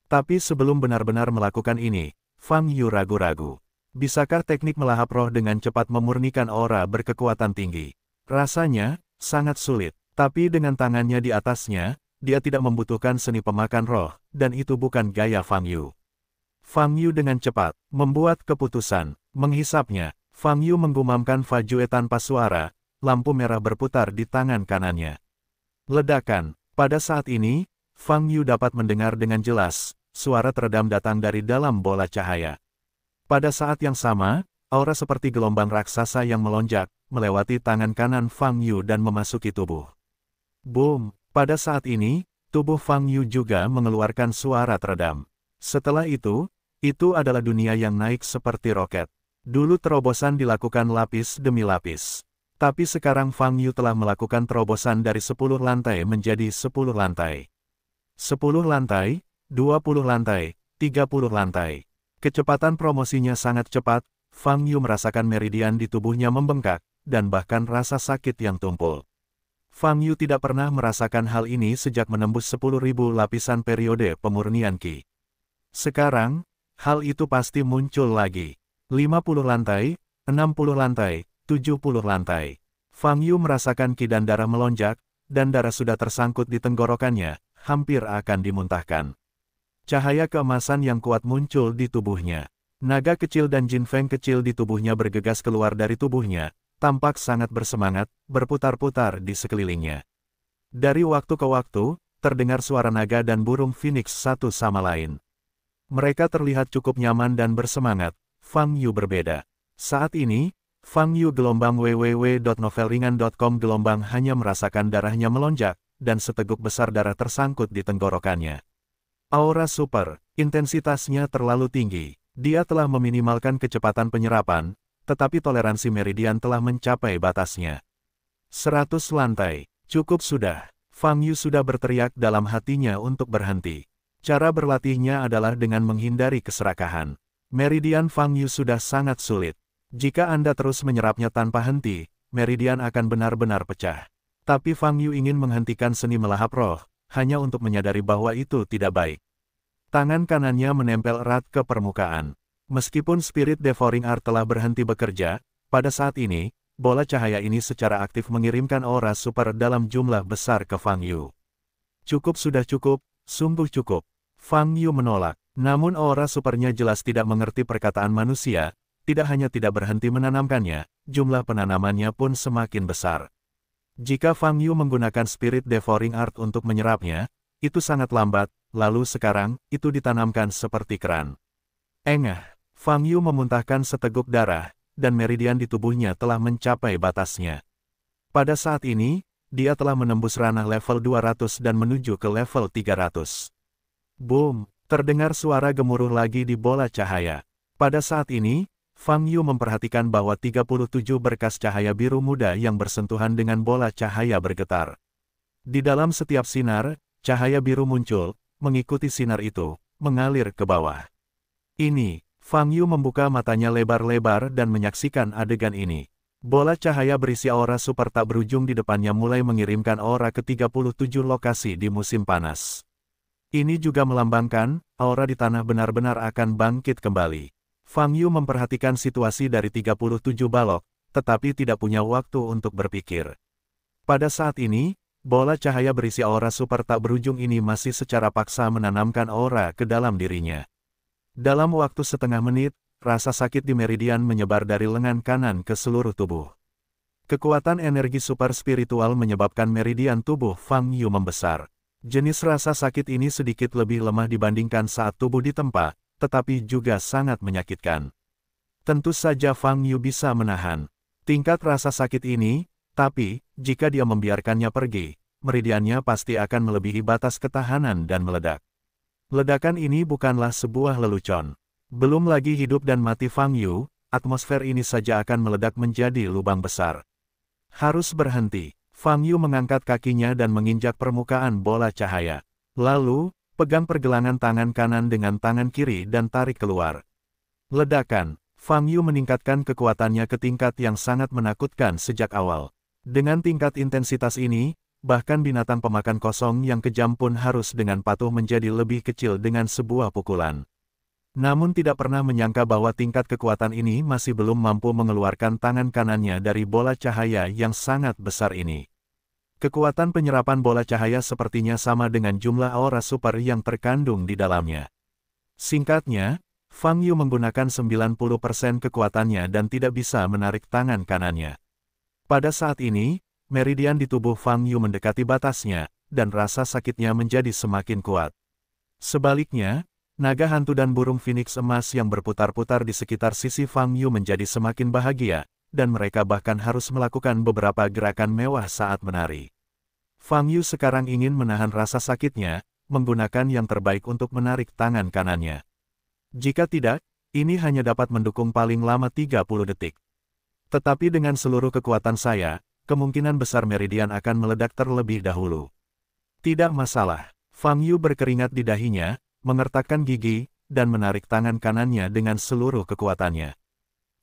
A: Tapi sebelum benar-benar melakukan ini, Fang Yu ragu-ragu. Bisakah teknik melahap roh dengan cepat memurnikan aura berkekuatan tinggi? Rasanya, sangat sulit. Tapi dengan tangannya di atasnya, dia tidak membutuhkan seni pemakan roh, dan itu bukan gaya Fang Yu. Fang Yu dengan cepat, membuat keputusan, menghisapnya. Fang Yu menggumamkan Fajue tanpa suara, lampu merah berputar di tangan kanannya. Ledakan, pada saat ini, Fang Yu dapat mendengar dengan jelas, suara teredam datang dari dalam bola cahaya. Pada saat yang sama, aura seperti gelombang raksasa yang melonjak, melewati tangan kanan Fang Yu dan memasuki tubuh. Boom! Pada saat ini, tubuh Fang Yu juga mengeluarkan suara teredam. Setelah itu, itu adalah dunia yang naik seperti roket. Dulu terobosan dilakukan lapis demi lapis. Tapi sekarang Fang Yu telah melakukan terobosan dari 10 lantai menjadi 10 lantai. 10 lantai, 20 lantai, 30 lantai. Kecepatan promosinya sangat cepat, Fang Yu merasakan meridian di tubuhnya membengkak, dan bahkan rasa sakit yang tumpul. Fang Yu tidak pernah merasakan hal ini sejak menembus 10.000 lapisan periode pemurnian Qi. Sekarang, hal itu pasti muncul lagi. 50 lantai, 60 lantai, 70 lantai. Fang Yu merasakan kidan darah melonjak, dan darah sudah tersangkut di tenggorokannya, hampir akan dimuntahkan. Cahaya keemasan yang kuat muncul di tubuhnya. Naga kecil dan jin feng kecil di tubuhnya bergegas keluar dari tubuhnya, tampak sangat bersemangat, berputar-putar di sekelilingnya. Dari waktu ke waktu, terdengar suara naga dan burung phoenix satu sama lain. Mereka terlihat cukup nyaman dan bersemangat, Fang Yu berbeda. Saat ini, Fang Yu gelombang www.novelringan.com gelombang hanya merasakan darahnya melonjak, dan seteguk besar darah tersangkut di tenggorokannya. Aura super, intensitasnya terlalu tinggi. Dia telah meminimalkan kecepatan penyerapan, tetapi toleransi meridian telah mencapai batasnya. 100 lantai, cukup sudah. Fang Yu sudah berteriak dalam hatinya untuk berhenti. Cara berlatihnya adalah dengan menghindari keserakahan. Meridian Fang Yu sudah sangat sulit. Jika Anda terus menyerapnya tanpa henti, meridian akan benar-benar pecah. Tapi Fang Yu ingin menghentikan seni melahap roh, hanya untuk menyadari bahwa itu tidak baik. Tangan kanannya menempel erat ke permukaan. Meskipun Spirit Devouring Art telah berhenti bekerja, pada saat ini, bola cahaya ini secara aktif mengirimkan aura super dalam jumlah besar ke Fang Yu. Cukup sudah cukup, sungguh cukup. Fang Yu menolak, namun aura supernya jelas tidak mengerti perkataan manusia, tidak hanya tidak berhenti menanamkannya, jumlah penanamannya pun semakin besar. Jika Fang Yu menggunakan spirit devouring art untuk menyerapnya, itu sangat lambat, lalu sekarang, itu ditanamkan seperti keran. Engah, Fang Yu memuntahkan seteguk darah, dan meridian di tubuhnya telah mencapai batasnya. Pada saat ini, dia telah menembus ranah level 200 dan menuju ke level 300. Boom, terdengar suara gemuruh lagi di bola cahaya. Pada saat ini, Fang Yu memperhatikan bahwa 37 berkas cahaya biru muda yang bersentuhan dengan bola cahaya bergetar. Di dalam setiap sinar, cahaya biru muncul, mengikuti sinar itu, mengalir ke bawah. Ini, Fang Yu membuka matanya lebar-lebar dan menyaksikan adegan ini. Bola cahaya berisi aura super tak berujung di depannya mulai mengirimkan aura ke 37 lokasi di musim panas. Ini juga melambangkan, aura di tanah benar-benar akan bangkit kembali. Fang Yu memperhatikan situasi dari 37 balok, tetapi tidak punya waktu untuk berpikir. Pada saat ini, bola cahaya berisi aura super tak berujung ini masih secara paksa menanamkan aura ke dalam dirinya. Dalam waktu setengah menit, rasa sakit di meridian menyebar dari lengan kanan ke seluruh tubuh. Kekuatan energi super spiritual menyebabkan meridian tubuh Fang Yu membesar. Jenis rasa sakit ini sedikit lebih lemah dibandingkan saat tubuh ditempa, tetapi juga sangat menyakitkan. Tentu saja Fang Yu bisa menahan tingkat rasa sakit ini, tapi, jika dia membiarkannya pergi, meridiannya pasti akan melebihi batas ketahanan dan meledak. Ledakan ini bukanlah sebuah lelucon. Belum lagi hidup dan mati Fang Yu, atmosfer ini saja akan meledak menjadi lubang besar. Harus berhenti. Fang Yu mengangkat kakinya dan menginjak permukaan bola cahaya. Lalu, pegang pergelangan tangan kanan dengan tangan kiri dan tarik keluar. Ledakan, Fang Yu meningkatkan kekuatannya ke tingkat yang sangat menakutkan sejak awal. Dengan tingkat intensitas ini, bahkan binatang pemakan kosong yang kejam pun harus dengan patuh menjadi lebih kecil dengan sebuah pukulan. Namun tidak pernah menyangka bahwa tingkat kekuatan ini masih belum mampu mengeluarkan tangan kanannya dari bola cahaya yang sangat besar ini. Kekuatan penyerapan bola cahaya sepertinya sama dengan jumlah aura super yang terkandung di dalamnya. Singkatnya, Fang Yu menggunakan 90% kekuatannya dan tidak bisa menarik tangan kanannya. Pada saat ini, meridian di tubuh Fang Yu mendekati batasnya, dan rasa sakitnya menjadi semakin kuat. Sebaliknya, naga hantu dan burung phoenix emas yang berputar-putar di sekitar sisi Fang Yu menjadi semakin bahagia, dan mereka bahkan harus melakukan beberapa gerakan mewah saat menari. Fang Yu sekarang ingin menahan rasa sakitnya, menggunakan yang terbaik untuk menarik tangan kanannya. Jika tidak, ini hanya dapat mendukung paling lama 30 detik. Tetapi dengan seluruh kekuatan saya, kemungkinan besar meridian akan meledak terlebih dahulu. Tidak masalah. Fang Yu berkeringat di dahinya, mengertakkan gigi, dan menarik tangan kanannya dengan seluruh kekuatannya.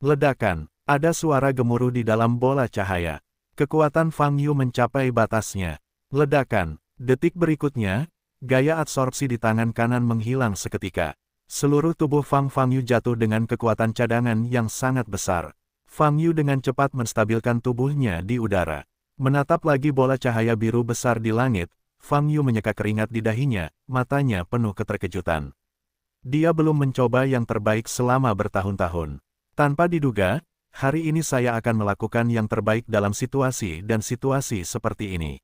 A: Ledakan, ada suara gemuruh di dalam bola cahaya. Kekuatan Fang Yu mencapai batasnya. Ledakan. Detik berikutnya, gaya adsorpsi di tangan kanan menghilang seketika. Seluruh tubuh Fang Fang Yu jatuh dengan kekuatan cadangan yang sangat besar. Fang Yu dengan cepat menstabilkan tubuhnya di udara. Menatap lagi bola cahaya biru besar di langit, Fang Yu menyeka keringat di dahinya, matanya penuh keterkejutan. Dia belum mencoba yang terbaik selama bertahun-tahun. Tanpa diduga, hari ini saya akan melakukan yang terbaik dalam situasi dan situasi seperti ini.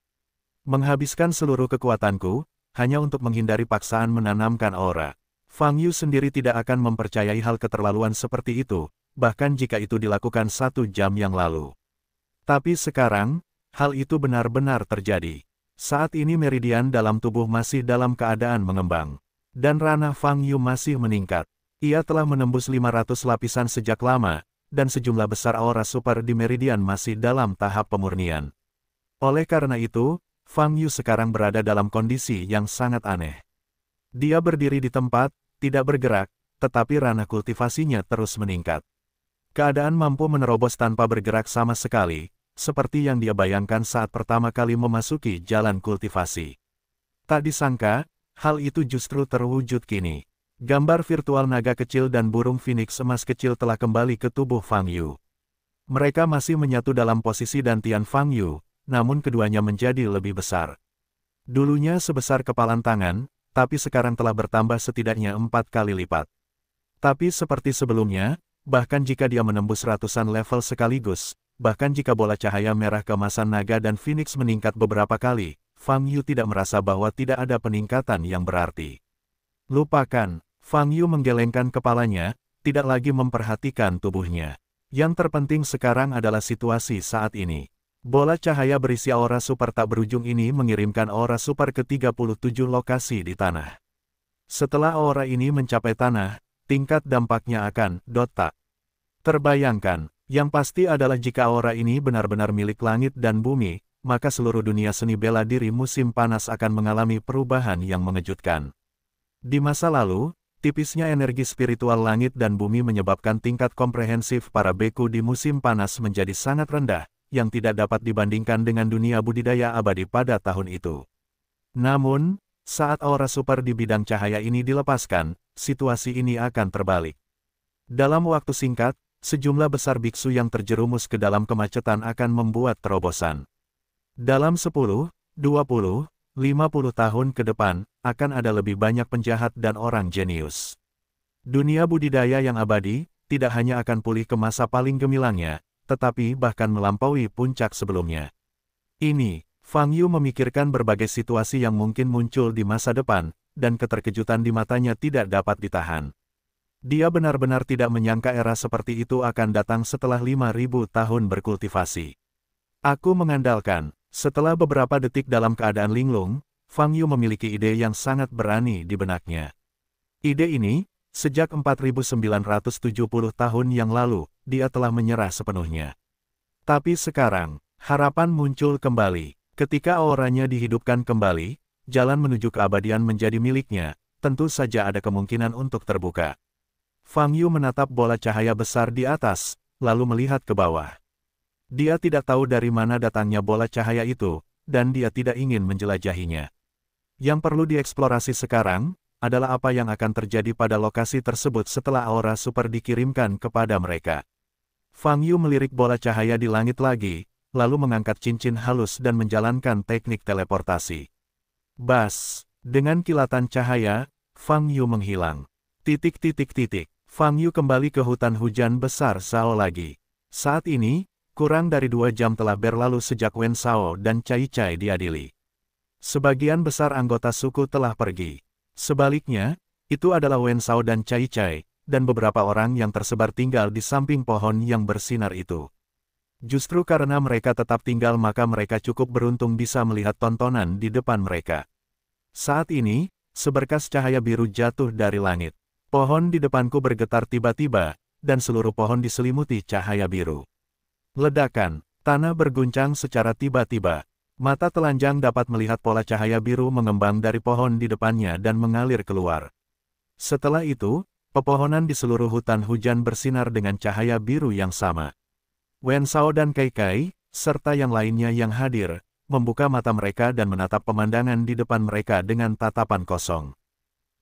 A: Menghabiskan seluruh kekuatanku, hanya untuk menghindari paksaan menanamkan aura. Fang Yu sendiri tidak akan mempercayai hal keterlaluan seperti itu, bahkan jika itu dilakukan satu jam yang lalu. Tapi sekarang, hal itu benar-benar terjadi. Saat ini meridian dalam tubuh masih dalam keadaan mengembang. Dan ranah Fang Yu masih meningkat. Ia telah menembus 500 lapisan sejak lama, dan sejumlah besar aura super di meridian masih dalam tahap pemurnian. Oleh karena itu, Fang Yu sekarang berada dalam kondisi yang sangat aneh. Dia berdiri di tempat, tidak bergerak, tetapi ranah kultivasinya terus meningkat. Keadaan mampu menerobos tanpa bergerak sama sekali, seperti yang dia bayangkan saat pertama kali memasuki jalan kultivasi. Tak disangka, hal itu justru terwujud kini. Gambar virtual naga kecil dan burung phoenix emas kecil telah kembali ke tubuh Fang Yu. Mereka masih menyatu dalam posisi dantian Fang Yu, namun keduanya menjadi lebih besar. Dulunya sebesar kepalan tangan, tapi sekarang telah bertambah setidaknya empat kali lipat. Tapi seperti sebelumnya, bahkan jika dia menembus ratusan level sekaligus, bahkan jika bola cahaya merah kemasan naga dan phoenix meningkat beberapa kali, Fang Yu tidak merasa bahwa tidak ada peningkatan yang berarti. Lupakan, Fang Yu menggelengkan kepalanya, tidak lagi memperhatikan tubuhnya. Yang terpenting sekarang adalah situasi saat ini. Bola cahaya berisi aura super tak berujung ini mengirimkan aura super ke 37 lokasi di tanah. Setelah aura ini mencapai tanah, tingkat dampaknya akan dota. Terbayangkan, yang pasti adalah jika aura ini benar-benar milik langit dan bumi, maka seluruh dunia seni bela diri musim panas akan mengalami perubahan yang mengejutkan. Di masa lalu, tipisnya energi spiritual langit dan bumi menyebabkan tingkat komprehensif para beku di musim panas menjadi sangat rendah, yang tidak dapat dibandingkan dengan dunia budidaya abadi pada tahun itu. Namun, saat aura super di bidang cahaya ini dilepaskan, situasi ini akan terbalik. Dalam waktu singkat, sejumlah besar biksu yang terjerumus ke dalam kemacetan akan membuat terobosan. Dalam 10, 20, 50 tahun ke depan, akan ada lebih banyak penjahat dan orang jenius. Dunia budidaya yang abadi, tidak hanya akan pulih ke masa paling gemilangnya, tetapi bahkan melampaui puncak sebelumnya. Ini, Fang Yu memikirkan berbagai situasi yang mungkin muncul di masa depan, dan keterkejutan di matanya tidak dapat ditahan. Dia benar-benar tidak menyangka era seperti itu akan datang setelah 5.000 tahun berkultivasi. Aku mengandalkan, setelah beberapa detik dalam keadaan linglung, Fang Yu memiliki ide yang sangat berani di benaknya. Ide ini, sejak 4970 tahun yang lalu, dia telah menyerah sepenuhnya. Tapi sekarang, harapan muncul kembali. Ketika auranya dihidupkan kembali, jalan menuju keabadian menjadi miliknya, tentu saja ada kemungkinan untuk terbuka. Fang Yu menatap bola cahaya besar di atas, lalu melihat ke bawah. Dia tidak tahu dari mana datangnya bola cahaya itu, dan dia tidak ingin menjelajahinya. Yang perlu dieksplorasi sekarang, adalah apa yang akan terjadi pada lokasi tersebut setelah aura super dikirimkan kepada mereka. Fang Yu melirik bola cahaya di langit lagi, lalu mengangkat cincin halus dan menjalankan teknik teleportasi. Bas, dengan kilatan cahaya, Fang Yu menghilang. Titik-titik-titik, Fang Yu kembali ke hutan hujan besar Sao lagi. Saat ini, kurang dari dua jam telah berlalu sejak Wen Sao dan Cai Cai diadili. Sebagian besar anggota suku telah pergi. Sebaliknya, itu adalah Wen Sao dan Cai Cai, dan beberapa orang yang tersebar tinggal di samping pohon yang bersinar itu. Justru karena mereka tetap tinggal maka mereka cukup beruntung bisa melihat tontonan di depan mereka. Saat ini, seberkas cahaya biru jatuh dari langit. Pohon di depanku bergetar tiba-tiba, dan seluruh pohon diselimuti cahaya biru. Ledakan, tanah berguncang secara tiba-tiba. Mata telanjang dapat melihat pola cahaya biru mengembang dari pohon di depannya dan mengalir keluar. Setelah itu, Pepohonan di seluruh hutan hujan bersinar dengan cahaya biru yang sama. Wen Sao dan Kai Kai, serta yang lainnya yang hadir, membuka mata mereka dan menatap pemandangan di depan mereka dengan tatapan kosong.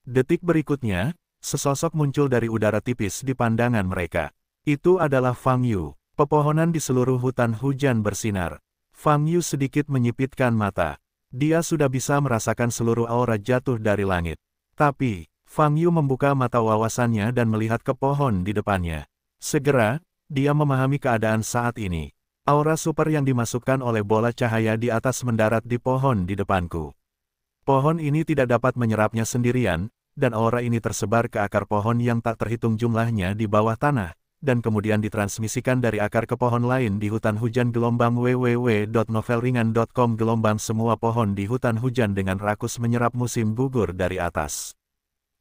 A: Detik berikutnya, sesosok muncul dari udara tipis di pandangan mereka. Itu adalah Fang Yu. Pepohonan di seluruh hutan hujan bersinar. Fang Yu sedikit menyipitkan mata. Dia sudah bisa merasakan seluruh aura jatuh dari langit. Tapi, Fang Yu membuka mata wawasannya dan melihat ke pohon di depannya. Segera, dia memahami keadaan saat ini. Aura super yang dimasukkan oleh bola cahaya di atas mendarat di pohon di depanku. Pohon ini tidak dapat menyerapnya sendirian, dan aura ini tersebar ke akar pohon yang tak terhitung jumlahnya di bawah tanah, dan kemudian ditransmisikan dari akar ke pohon lain di hutan hujan gelombang www.novelringan.com gelombang semua pohon di hutan hujan dengan rakus menyerap musim gugur dari atas.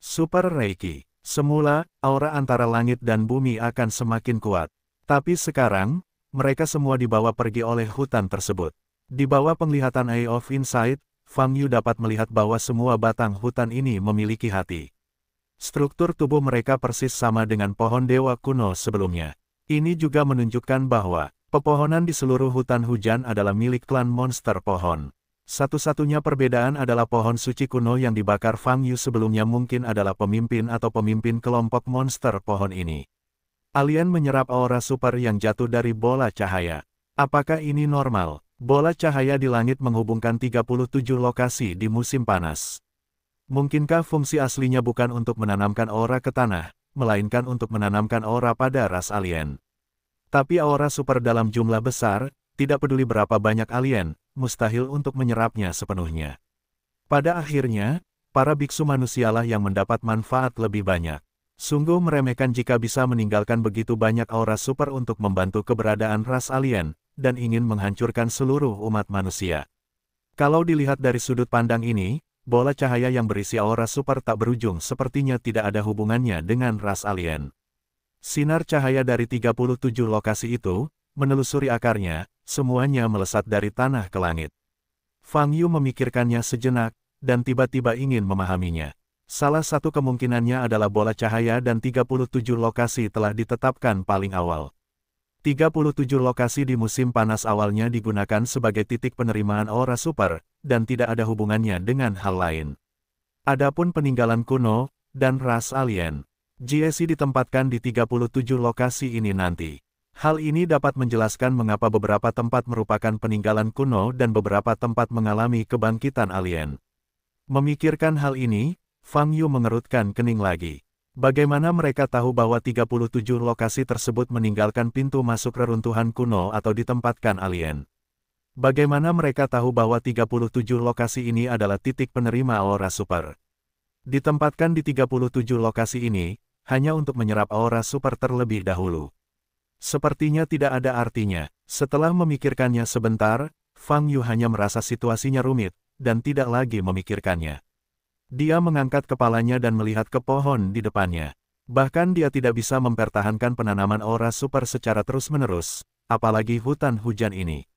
A: Super Reiki. Semula, aura antara langit dan bumi akan semakin kuat. Tapi sekarang, mereka semua dibawa pergi oleh hutan tersebut. Di bawah penglihatan Eye of Insight, Fang Yu dapat melihat bahwa semua batang hutan ini memiliki hati. Struktur tubuh mereka persis sama dengan pohon dewa kuno sebelumnya. Ini juga menunjukkan bahwa pepohonan di seluruh hutan hujan adalah milik klan monster pohon. Satu-satunya perbedaan adalah pohon suci kuno yang dibakar Fang Yu sebelumnya mungkin adalah pemimpin atau pemimpin kelompok monster pohon ini. Alien menyerap aura super yang jatuh dari bola cahaya. Apakah ini normal? Bola cahaya di langit menghubungkan 37 lokasi di musim panas. Mungkinkah fungsi aslinya bukan untuk menanamkan aura ke tanah, melainkan untuk menanamkan aura pada ras alien? Tapi aura super dalam jumlah besar, tidak peduli berapa banyak alien, mustahil untuk menyerapnya sepenuhnya. Pada akhirnya, para biksu manusialah yang mendapat manfaat lebih banyak. Sungguh meremehkan jika bisa meninggalkan begitu banyak aura super untuk membantu keberadaan ras alien, dan ingin menghancurkan seluruh umat manusia. Kalau dilihat dari sudut pandang ini, bola cahaya yang berisi aura super tak berujung sepertinya tidak ada hubungannya dengan ras alien. Sinar cahaya dari 37 lokasi itu, menelusuri akarnya, Semuanya melesat dari tanah ke langit. Fang Yu memikirkannya sejenak, dan tiba-tiba ingin memahaminya. Salah satu kemungkinannya adalah bola cahaya dan 37 lokasi telah ditetapkan paling awal. 37 lokasi di musim panas awalnya digunakan sebagai titik penerimaan aura super, dan tidak ada hubungannya dengan hal lain. Adapun peninggalan kuno, dan ras alien, GSI ditempatkan di 37 lokasi ini nanti. Hal ini dapat menjelaskan mengapa beberapa tempat merupakan peninggalan kuno dan beberapa tempat mengalami kebangkitan alien. Memikirkan hal ini, Fang Yu mengerutkan kening lagi. Bagaimana mereka tahu bahwa 37 lokasi tersebut meninggalkan pintu masuk reruntuhan kuno atau ditempatkan alien? Bagaimana mereka tahu bahwa 37 lokasi ini adalah titik penerima aura super? Ditempatkan di 37 lokasi ini, hanya untuk menyerap aura super terlebih dahulu. Sepertinya tidak ada artinya. Setelah memikirkannya sebentar, Fang Yu hanya merasa situasinya rumit, dan tidak lagi memikirkannya. Dia mengangkat kepalanya dan melihat ke pohon di depannya. Bahkan dia tidak bisa mempertahankan penanaman aura super secara terus-menerus, apalagi hutan hujan ini.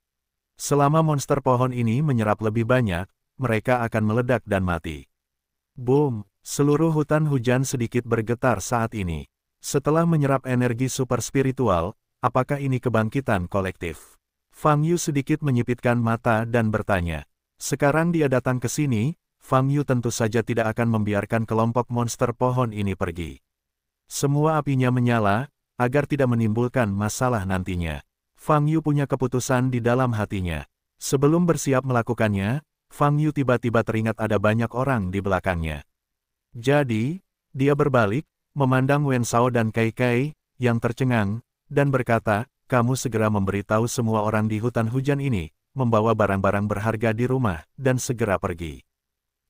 A: Selama monster pohon ini menyerap lebih banyak, mereka akan meledak dan mati. Boom! Seluruh hutan hujan sedikit bergetar saat ini. Setelah menyerap energi super spiritual, apakah ini kebangkitan kolektif? Fang Yu sedikit menyipitkan mata dan bertanya. Sekarang dia datang ke sini, Fang Yu tentu saja tidak akan membiarkan kelompok monster pohon ini pergi. Semua apinya menyala, agar tidak menimbulkan masalah nantinya. Fang Yu punya keputusan di dalam hatinya. Sebelum bersiap melakukannya, Fang Yu tiba-tiba teringat ada banyak orang di belakangnya. Jadi, dia berbalik, memandang Wen Sao dan Kai Kai, yang tercengang, dan berkata, kamu segera memberitahu semua orang di hutan hujan ini, membawa barang-barang berharga di rumah, dan segera pergi.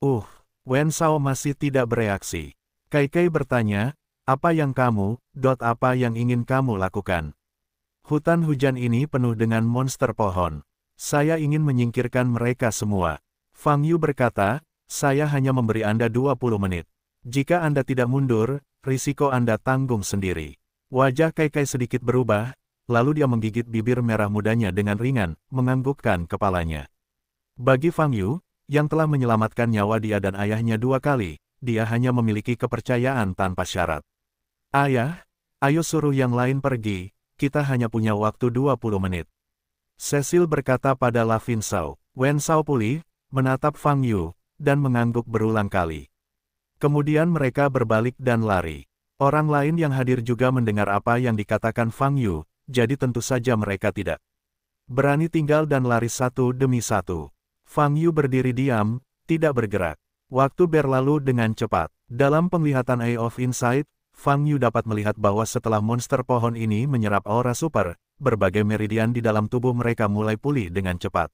A: Uh, Wen Sao masih tidak bereaksi. Kai Kai bertanya, apa yang kamu, dot apa yang ingin kamu lakukan? Hutan hujan ini penuh dengan monster pohon. Saya ingin menyingkirkan mereka semua. Fang Yu berkata, saya hanya memberi Anda 20 menit. Jika Anda tidak mundur, risiko Anda tanggung sendiri. Wajah Kai Kai sedikit berubah, lalu dia menggigit bibir merah mudanya dengan ringan, menganggukkan kepalanya. Bagi Fang Yu, yang telah menyelamatkan nyawa dia dan ayahnya dua kali, dia hanya memiliki kepercayaan tanpa syarat. Ayah, ayo suruh yang lain pergi, kita hanya punya waktu 20 menit. Cecil berkata pada Lavin Sao, Wen Sao pulih, menatap Fang Yu, dan mengangguk berulang kali. Kemudian mereka berbalik dan lari. Orang lain yang hadir juga mendengar apa yang dikatakan Fang Yu, jadi tentu saja mereka tidak berani tinggal dan lari satu demi satu. Fang Yu berdiri diam, tidak bergerak. Waktu berlalu dengan cepat. Dalam penglihatan Eye of Insight, Fang Yu dapat melihat bahwa setelah monster pohon ini menyerap aura super, berbagai meridian di dalam tubuh mereka mulai pulih dengan cepat.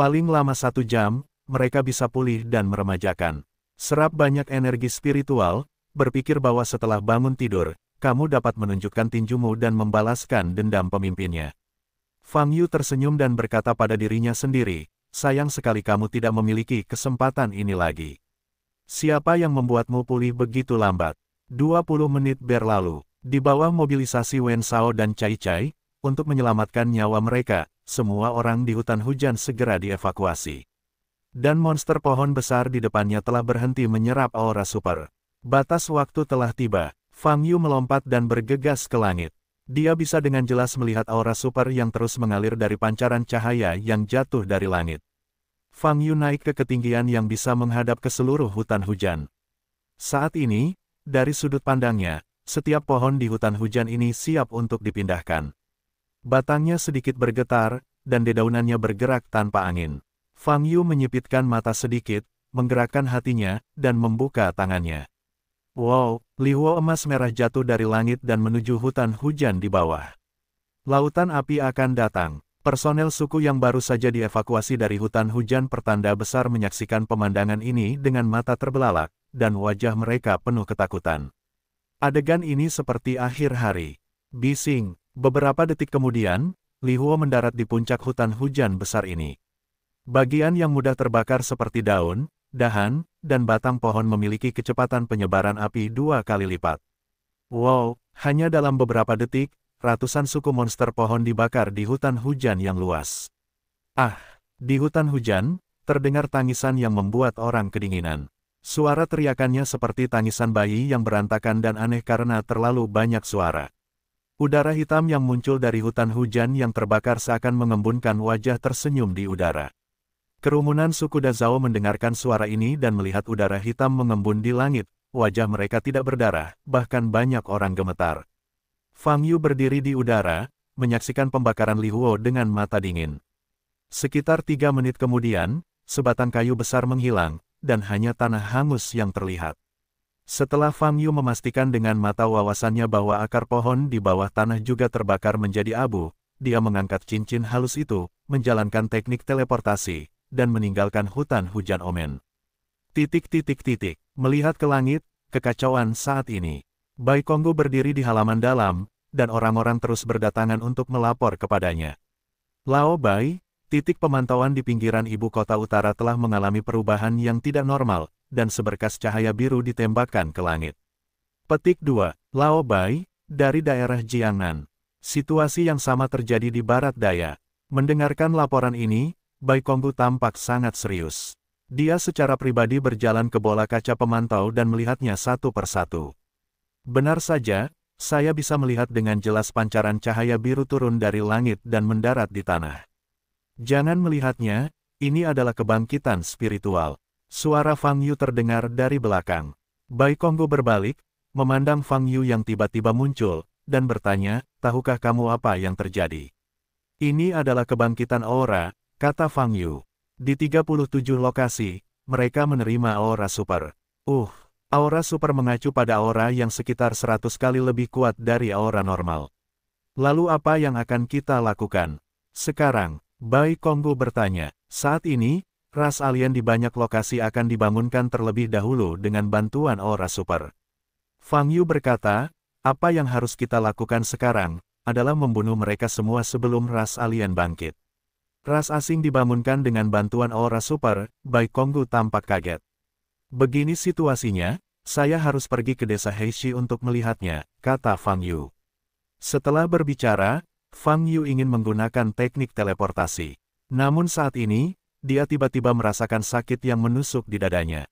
A: Paling lama satu jam, mereka bisa pulih dan meremajakan. Serap banyak energi spiritual, berpikir bahwa setelah bangun tidur, kamu dapat menunjukkan tinjumu dan membalaskan dendam pemimpinnya. Fang Yu tersenyum dan berkata pada dirinya sendiri, sayang sekali kamu tidak memiliki kesempatan ini lagi. Siapa yang membuatmu pulih begitu lambat? 20 menit berlalu, di bawah mobilisasi Wen Sao dan Cai Cai, untuk menyelamatkan nyawa mereka, semua orang di hutan hujan segera dievakuasi. Dan monster pohon besar di depannya telah berhenti menyerap aura super. Batas waktu telah tiba, Fang Yu melompat dan bergegas ke langit. Dia bisa dengan jelas melihat aura super yang terus mengalir dari pancaran cahaya yang jatuh dari langit. Fang Yu naik ke ketinggian yang bisa menghadap ke seluruh hutan hujan. Saat ini, dari sudut pandangnya, setiap pohon di hutan hujan ini siap untuk dipindahkan. Batangnya sedikit bergetar, dan dedaunannya bergerak tanpa angin. Fang Yu menyipitkan mata sedikit, menggerakkan hatinya, dan membuka tangannya. Wow, lihuo emas merah jatuh dari langit dan menuju hutan hujan di bawah. Lautan api akan datang. Personel suku yang baru saja dievakuasi dari hutan hujan pertanda besar menyaksikan pemandangan ini dengan mata terbelalak, dan wajah mereka penuh ketakutan. Adegan ini seperti akhir hari. Bising, beberapa detik kemudian, Lihuo mendarat di puncak hutan hujan besar ini. Bagian yang mudah terbakar seperti daun, dahan, dan batang pohon memiliki kecepatan penyebaran api dua kali lipat. Wow, hanya dalam beberapa detik, ratusan suku monster pohon dibakar di hutan hujan yang luas. Ah, di hutan hujan, terdengar tangisan yang membuat orang kedinginan. Suara teriakannya seperti tangisan bayi yang berantakan dan aneh karena terlalu banyak suara. Udara hitam yang muncul dari hutan hujan yang terbakar seakan mengembunkan wajah tersenyum di udara. Kerumunan suku Dazao mendengarkan suara ini dan melihat udara hitam mengembun di langit, wajah mereka tidak berdarah, bahkan banyak orang gemetar. Fang Yu berdiri di udara, menyaksikan pembakaran Li Huo dengan mata dingin. Sekitar tiga menit kemudian, sebatang kayu besar menghilang, dan hanya tanah hangus yang terlihat. Setelah Fang Yu memastikan dengan mata wawasannya bahwa akar pohon di bawah tanah juga terbakar menjadi abu, dia mengangkat cincin halus itu, menjalankan teknik teleportasi, dan meninggalkan hutan hujan omen. Titik titik titik, melihat ke langit, kekacauan saat ini. Bai Konggu berdiri di halaman dalam, dan orang-orang terus berdatangan untuk melapor kepadanya. Lao Bai, titik pemantauan di pinggiran ibu kota utara telah mengalami perubahan yang tidak normal, dan seberkas cahaya biru ditembakkan ke langit. Petik 2, Lao Bai, dari daerah Jiangnan. Situasi yang sama terjadi di barat daya. Mendengarkan laporan ini, Konggu tampak sangat serius. Dia secara pribadi berjalan ke bola kaca pemantau dan melihatnya satu persatu. Benar saja, saya bisa melihat dengan jelas pancaran cahaya biru turun dari langit dan mendarat di tanah. Jangan melihatnya, ini adalah kebangkitan spiritual. Suara Fang Yu terdengar dari belakang. Konggu berbalik, memandang Fang Yu yang tiba-tiba muncul, dan bertanya, tahukah kamu apa yang terjadi? Ini adalah kebangkitan aura, kata Fang Yu. Di 37 lokasi, mereka menerima aura super. Uh, aura super mengacu pada aura yang sekitar 100 kali lebih kuat dari aura normal. Lalu apa yang akan kita lakukan? Sekarang, Bai Konggu bertanya, saat ini, ras alien di banyak lokasi akan dibangunkan terlebih dahulu dengan bantuan aura super. Fang Yu berkata, apa yang harus kita lakukan sekarang, adalah membunuh mereka semua sebelum ras alien bangkit. Ras asing dibangunkan dengan bantuan aura super, Bai Konggu tampak kaget. Begini situasinya, saya harus pergi ke desa Heishi untuk melihatnya, kata Fang Yu. Setelah berbicara, Fang Yu ingin menggunakan teknik teleportasi. Namun saat ini, dia tiba-tiba merasakan sakit yang menusuk di dadanya.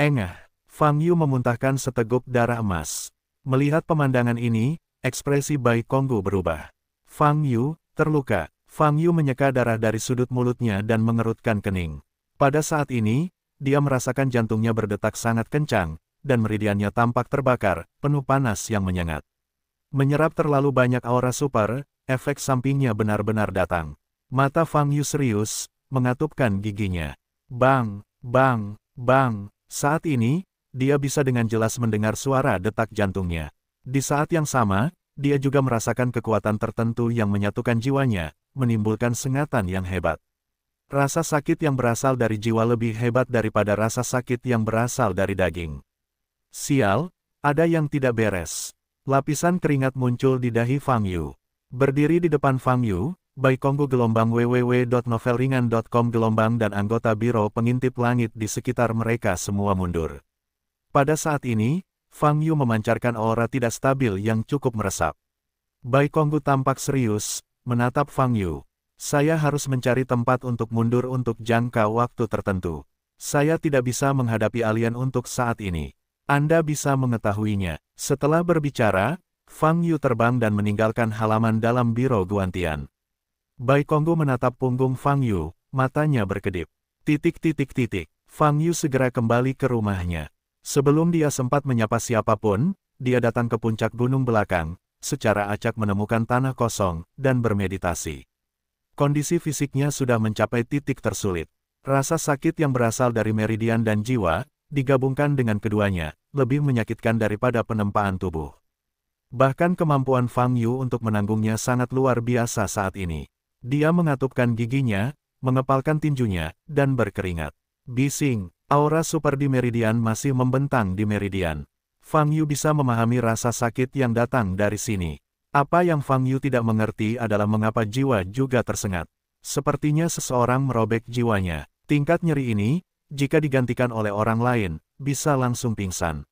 A: Engah, Fang Yu memuntahkan seteguk darah emas. Melihat pemandangan ini, ekspresi Bai Konggu berubah. Fang Yu, terluka, Fang Yu menyeka darah dari sudut mulutnya dan mengerutkan kening. Pada saat ini, dia merasakan jantungnya berdetak sangat kencang, dan meridiannya tampak terbakar, penuh panas yang menyengat. Menyerap terlalu banyak aura super, efek sampingnya benar-benar datang. Mata Fang Yu serius, mengatupkan giginya. Bang, bang, bang, saat ini, dia bisa dengan jelas mendengar suara detak jantungnya. Di saat yang sama, dia juga merasakan kekuatan tertentu yang menyatukan jiwanya, menimbulkan sengatan yang hebat. Rasa sakit yang berasal dari jiwa lebih hebat daripada rasa sakit yang berasal dari daging. Sial, ada yang tidak beres. Lapisan keringat muncul di dahi Fang Yu. Berdiri di depan Fang Yu, Konggu gelombang www.novelringan.com gelombang dan anggota Biro Pengintip Langit di sekitar mereka semua mundur. Pada saat ini, Fang Yu memancarkan aura tidak stabil yang cukup meresap. Bai Konggu tampak serius, menatap Fang Yu. Saya harus mencari tempat untuk mundur untuk jangka waktu tertentu. Saya tidak bisa menghadapi alien untuk saat ini. Anda bisa mengetahuinya. Setelah berbicara, Fang Yu terbang dan meninggalkan halaman dalam biro Guantian. Bai Konggu menatap punggung Fang Yu, matanya berkedip. Titik-titik-titik, Fang Yu segera kembali ke rumahnya. Sebelum dia sempat menyapa siapapun, dia datang ke puncak gunung belakang, secara acak menemukan tanah kosong, dan bermeditasi. Kondisi fisiknya sudah mencapai titik tersulit. Rasa sakit yang berasal dari meridian dan jiwa, digabungkan dengan keduanya, lebih menyakitkan daripada penempaan tubuh. Bahkan kemampuan Fang Yu untuk menanggungnya sangat luar biasa saat ini. Dia mengatupkan giginya, mengepalkan tinjunya, dan berkeringat. Bising, Aura super di Meridian masih membentang di Meridian. Fang Yu bisa memahami rasa sakit yang datang dari sini. Apa yang Fang Yu tidak mengerti adalah mengapa jiwa juga tersengat. Sepertinya seseorang merobek jiwanya. Tingkat nyeri ini, jika digantikan oleh orang lain, bisa langsung pingsan.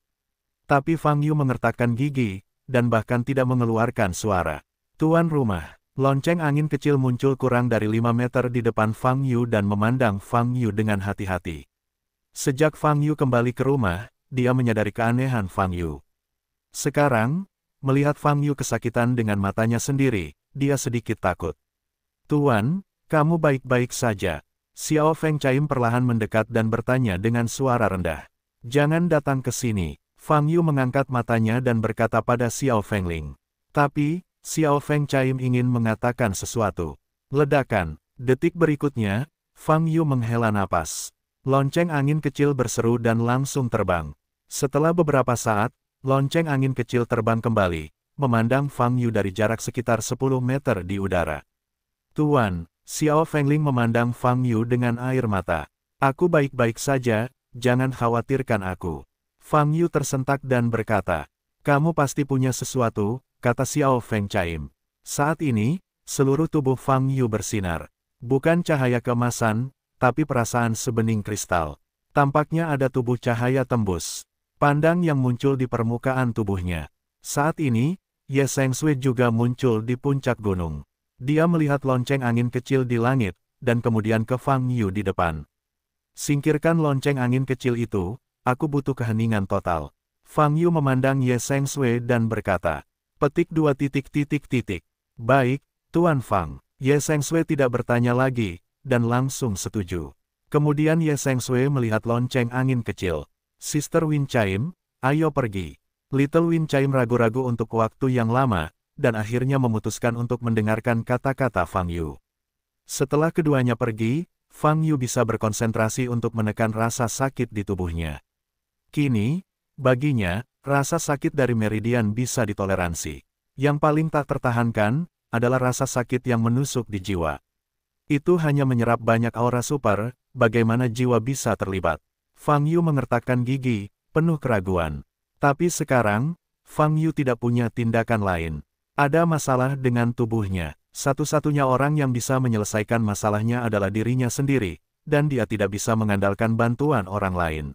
A: Tapi Fang Yu mengertakkan gigi, dan bahkan tidak mengeluarkan suara. Tuan rumah, lonceng angin kecil muncul kurang dari 5 meter di depan Fang Yu dan memandang Fang Yu dengan hati-hati. Sejak Fang Yu kembali ke rumah, dia menyadari keanehan Fang Yu. Sekarang, melihat Fang Yu kesakitan dengan matanya sendiri, dia sedikit takut. Tuan, kamu baik-baik saja. Xiao Feng Chaim perlahan mendekat dan bertanya dengan suara rendah. Jangan datang ke sini. Fang Yu mengangkat matanya dan berkata pada Xiao Feng Ling. Tapi, Xiao Feng Chaim ingin mengatakan sesuatu. Ledakan. Detik berikutnya, Fang Yu menghela napas. Lonceng angin kecil berseru dan langsung terbang. Setelah beberapa saat, lonceng angin kecil terbang kembali, memandang Fang Yu dari jarak sekitar 10 meter di udara. Tuan, Xiao Fengling memandang Fang Yu dengan air mata. Aku baik-baik saja, jangan khawatirkan aku. Fang Yu tersentak dan berkata, Kamu pasti punya sesuatu, kata Xiao Feng Chaim. Saat ini, seluruh tubuh Fang Yu bersinar. Bukan cahaya kemasan, tapi perasaan sebening kristal. Tampaknya ada tubuh cahaya tembus. Pandang yang muncul di permukaan tubuhnya. Saat ini, Ye Seng Sui juga muncul di puncak gunung. Dia melihat lonceng angin kecil di langit, dan kemudian ke Fang Yu di depan. Singkirkan lonceng angin kecil itu, aku butuh keheningan total. Fang Yu memandang Ye Seng Sui dan berkata, petik dua titik titik titik. Baik, Tuan Fang. Ye Seng Sui tidak bertanya lagi, dan langsung setuju. Kemudian Ye Seng Sui melihat lonceng angin kecil. Sister Win Chaim, ayo pergi. Little Win Chaim ragu-ragu untuk waktu yang lama, dan akhirnya memutuskan untuk mendengarkan kata-kata Fang Yu. Setelah keduanya pergi, Fang Yu bisa berkonsentrasi untuk menekan rasa sakit di tubuhnya. Kini, baginya, rasa sakit dari meridian bisa ditoleransi. Yang paling tak tertahankan adalah rasa sakit yang menusuk di jiwa. Itu hanya menyerap banyak aura super, bagaimana jiwa bisa terlibat? Fang Yu mengertakkan gigi, penuh keraguan. Tapi sekarang, Fang Yu tidak punya tindakan lain. Ada masalah dengan tubuhnya. Satu-satunya orang yang bisa menyelesaikan masalahnya adalah dirinya sendiri, dan dia tidak bisa mengandalkan bantuan orang lain.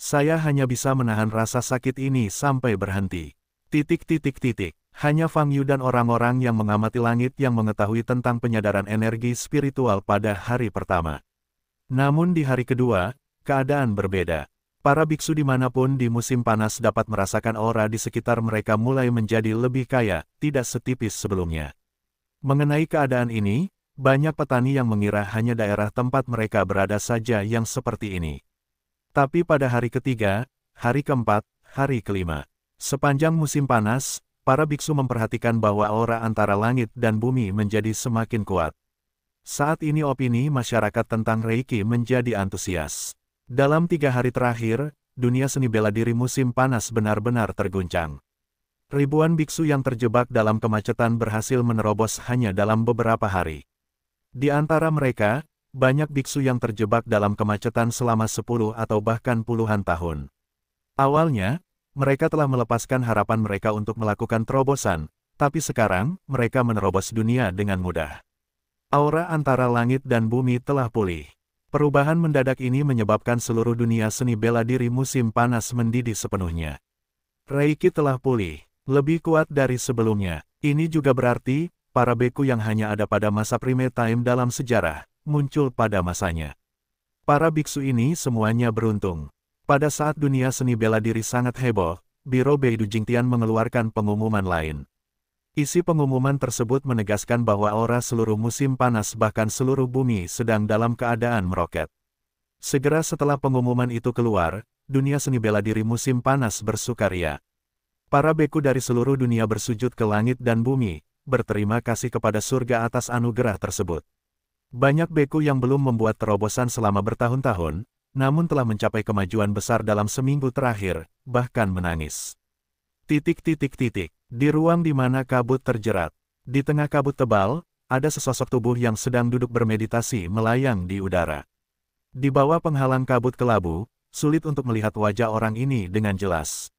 A: Saya hanya bisa menahan rasa sakit ini sampai berhenti. Titik-titik-titik. Hanya Fang Yu dan orang-orang yang mengamati langit yang mengetahui tentang penyadaran energi spiritual pada hari pertama. Namun di hari kedua, keadaan berbeda. Para biksu dimanapun di musim panas dapat merasakan aura di sekitar mereka mulai menjadi lebih kaya, tidak setipis sebelumnya. Mengenai keadaan ini, banyak petani yang mengira hanya daerah tempat mereka berada saja yang seperti ini. Tapi pada hari ketiga, hari keempat, hari kelima, sepanjang musim panas, para biksu memperhatikan bahwa aura antara langit dan bumi menjadi semakin kuat. Saat ini opini masyarakat tentang Reiki menjadi antusias. Dalam tiga hari terakhir, dunia seni bela diri musim panas benar-benar terguncang. Ribuan biksu yang terjebak dalam kemacetan berhasil menerobos hanya dalam beberapa hari. Di antara mereka, banyak biksu yang terjebak dalam kemacetan selama sepuluh atau bahkan puluhan tahun. Awalnya, mereka telah melepaskan harapan mereka untuk melakukan terobosan, tapi sekarang, mereka menerobos dunia dengan mudah. Aura antara langit dan bumi telah pulih. Perubahan mendadak ini menyebabkan seluruh dunia seni bela diri musim panas mendidih sepenuhnya. Reiki telah pulih, lebih kuat dari sebelumnya. Ini juga berarti, para beku yang hanya ada pada masa prime time dalam sejarah, muncul pada masanya. Para biksu ini semuanya beruntung. Pada saat dunia seni bela diri sangat heboh, Biro Beidu Jingtian mengeluarkan pengumuman lain. Isi pengumuman tersebut menegaskan bahwa aura seluruh musim panas bahkan seluruh bumi sedang dalam keadaan meroket. Segera setelah pengumuman itu keluar, dunia seni bela diri musim panas bersukaria. Para beku dari seluruh dunia bersujud ke langit dan bumi, berterima kasih kepada surga atas anugerah tersebut. Banyak beku yang belum membuat terobosan selama bertahun-tahun, namun telah mencapai kemajuan besar dalam seminggu terakhir, bahkan menangis. Titik-titik-titik, di ruang di mana kabut terjerat, di tengah kabut tebal, ada sesosok tubuh yang sedang duduk bermeditasi melayang di udara. Di bawah penghalang kabut kelabu, sulit untuk melihat wajah orang ini dengan jelas.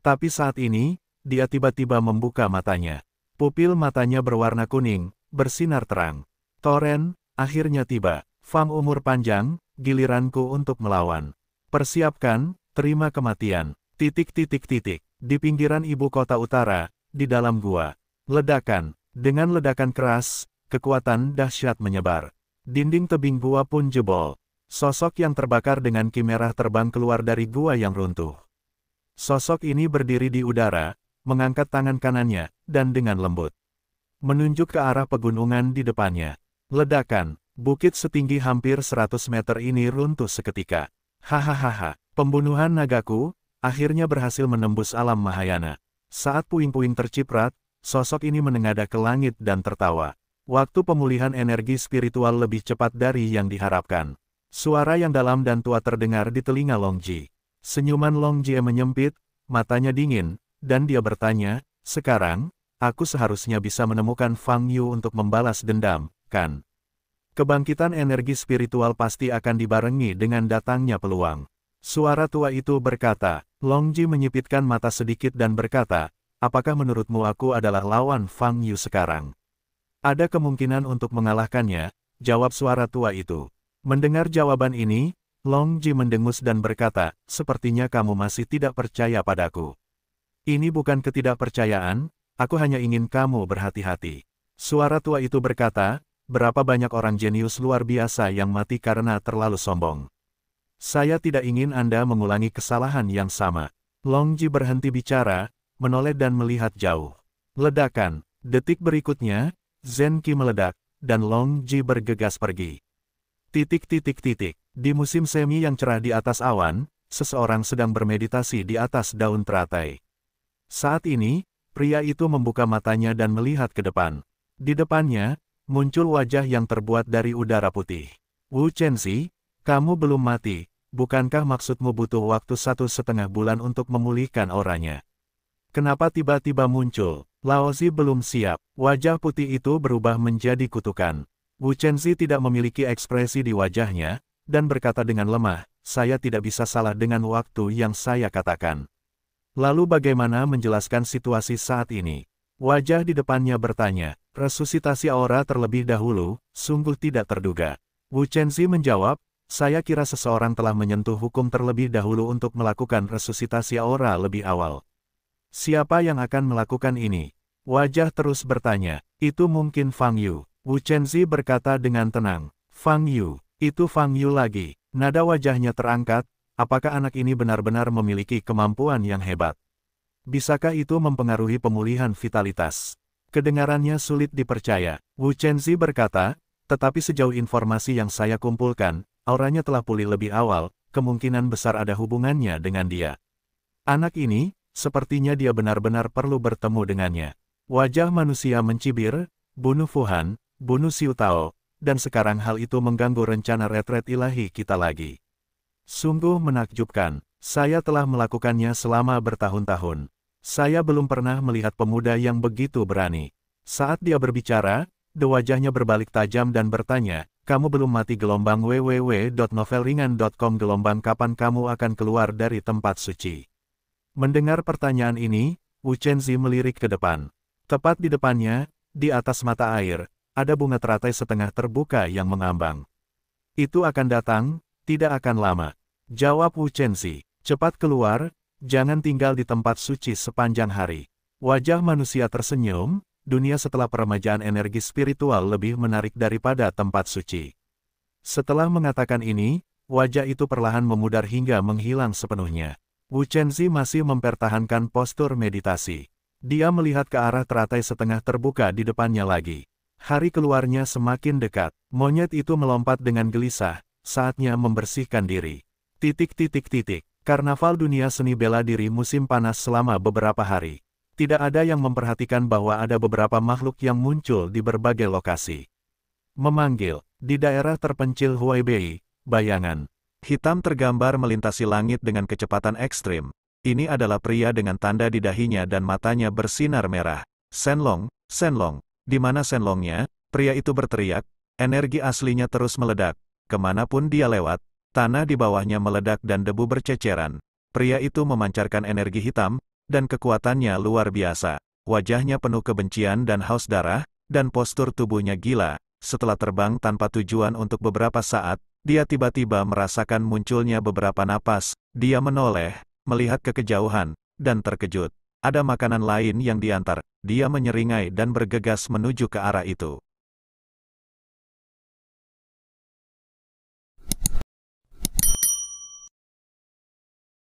A: Tapi saat ini, dia tiba-tiba membuka matanya. Pupil matanya berwarna kuning, bersinar terang. Toren, akhirnya tiba. Fang umur panjang, giliranku untuk melawan. Persiapkan, terima kematian. Titik titik titik. Di pinggiran ibu kota utara, di dalam gua. Ledakan. Dengan ledakan keras, kekuatan dahsyat menyebar. Dinding tebing gua pun jebol. Sosok yang terbakar dengan kimerah terbang keluar dari gua yang runtuh. Sosok ini berdiri di udara, mengangkat tangan kanannya, dan dengan lembut. Menunjuk ke arah pegunungan di depannya. Ledakan, Bukit setinggi hampir 100 meter ini runtuh seketika. Hahaha, pembunuhan nagaku, akhirnya berhasil menembus alam Mahayana. Saat puing-puing terciprat, sosok ini menengadah ke langit dan tertawa. Waktu pemulihan energi spiritual lebih cepat dari yang diharapkan. Suara yang dalam dan tua terdengar di telinga Longji. Senyuman Longji menyempit, matanya dingin, dan dia bertanya, sekarang, aku seharusnya bisa menemukan Fang Yu untuk membalas dendam, kan? Kebangkitan energi spiritual pasti akan dibarengi dengan datangnya peluang. Suara tua itu berkata, Longji menyipitkan mata sedikit dan berkata, apakah menurutmu aku adalah lawan Fang Yu sekarang? Ada kemungkinan untuk mengalahkannya, jawab suara tua itu. Mendengar jawaban ini, Long Ji mendengus dan berkata, sepertinya kamu masih tidak percaya padaku. Ini bukan ketidakpercayaan, aku hanya ingin kamu berhati-hati. Suara tua itu berkata, berapa banyak orang jenius luar biasa yang mati karena terlalu sombong. Saya tidak ingin Anda mengulangi kesalahan yang sama. Long Ji berhenti bicara, menoleh dan melihat jauh. Ledakan. Detik berikutnya, Zenki meledak, dan Long Ji bergegas pergi. Titik-titik-titik. Di musim semi yang cerah di atas awan, seseorang sedang bermeditasi di atas daun teratai. Saat ini, pria itu membuka matanya dan melihat ke depan. Di depannya, muncul wajah yang terbuat dari udara putih. Wu Chenzi, kamu belum mati, bukankah maksudmu butuh waktu satu setengah bulan untuk memulihkan auranya? Kenapa tiba-tiba muncul? Laozi belum siap, wajah putih itu berubah menjadi kutukan. Wu Chenzi tidak memiliki ekspresi di wajahnya, dan berkata dengan lemah, saya tidak bisa salah dengan waktu yang saya katakan. Lalu bagaimana menjelaskan situasi saat ini? Wajah di depannya bertanya, resusitasi aura terlebih dahulu, sungguh tidak terduga. Wu Chenzi menjawab, saya kira seseorang telah menyentuh hukum terlebih dahulu untuk melakukan resusitasi aura lebih awal. Siapa yang akan melakukan ini? Wajah terus bertanya, itu mungkin Fang Yu. Wu Chenzi berkata dengan tenang, Fang Yu, itu Fang Yu lagi. Nada wajahnya terangkat, apakah anak ini benar-benar memiliki kemampuan yang hebat? Bisakah itu mempengaruhi pemulihan vitalitas? Kedengarannya sulit dipercaya. Wu Chenzi berkata, tetapi sejauh informasi yang saya kumpulkan, auranya telah pulih lebih awal, kemungkinan besar ada hubungannya dengan dia. Anak ini, sepertinya dia benar-benar perlu bertemu dengannya. Wajah manusia mencibir, bunuh Fuhan, bunuh Siu Tao, dan sekarang hal itu mengganggu rencana retret ilahi kita lagi. Sungguh menakjubkan, saya telah melakukannya selama bertahun-tahun. Saya belum pernah melihat pemuda yang begitu berani. Saat dia berbicara, de wajahnya berbalik tajam dan bertanya, kamu belum mati gelombang www.novelringan.com gelombang kapan kamu akan keluar dari tempat suci. Mendengar pertanyaan ini, Wu Chenzi melirik ke depan. Tepat di depannya, di atas mata air, ada bunga teratai setengah terbuka yang mengambang. Itu akan datang, tidak akan lama. Jawab Wu Chenzi. Cepat keluar, jangan tinggal di tempat suci sepanjang hari. Wajah manusia tersenyum, dunia setelah peremajaan energi spiritual lebih menarik daripada tempat suci. Setelah mengatakan ini, wajah itu perlahan memudar hingga menghilang sepenuhnya. Wu Chenzi masih mempertahankan postur meditasi. Dia melihat ke arah teratai setengah terbuka di depannya lagi. Hari keluarnya semakin dekat, monyet itu melompat dengan gelisah, saatnya membersihkan diri. Titik-titik-titik. Karnaval Dunia Seni Bela Diri musim panas selama beberapa hari. Tidak ada yang memperhatikan bahwa ada beberapa makhluk yang muncul di berbagai lokasi. Memanggil, di daerah terpencil Huaibei, bayangan. Hitam tergambar melintasi langit dengan kecepatan ekstrim. Ini adalah pria dengan tanda di dahinya dan matanya bersinar merah. Senlong, Senlong. Di mana Senlongnya? Pria itu berteriak, energi aslinya terus meledak. Kemanapun dia lewat, Tanah di bawahnya meledak dan debu berceceran. Pria itu memancarkan energi hitam, dan kekuatannya luar biasa. Wajahnya penuh kebencian dan haus darah, dan postur tubuhnya gila. Setelah terbang tanpa tujuan untuk beberapa saat, dia tiba-tiba merasakan munculnya beberapa napas. Dia menoleh, melihat ke kejauhan, dan terkejut. Ada makanan lain yang diantar. Dia menyeringai dan bergegas menuju ke arah itu.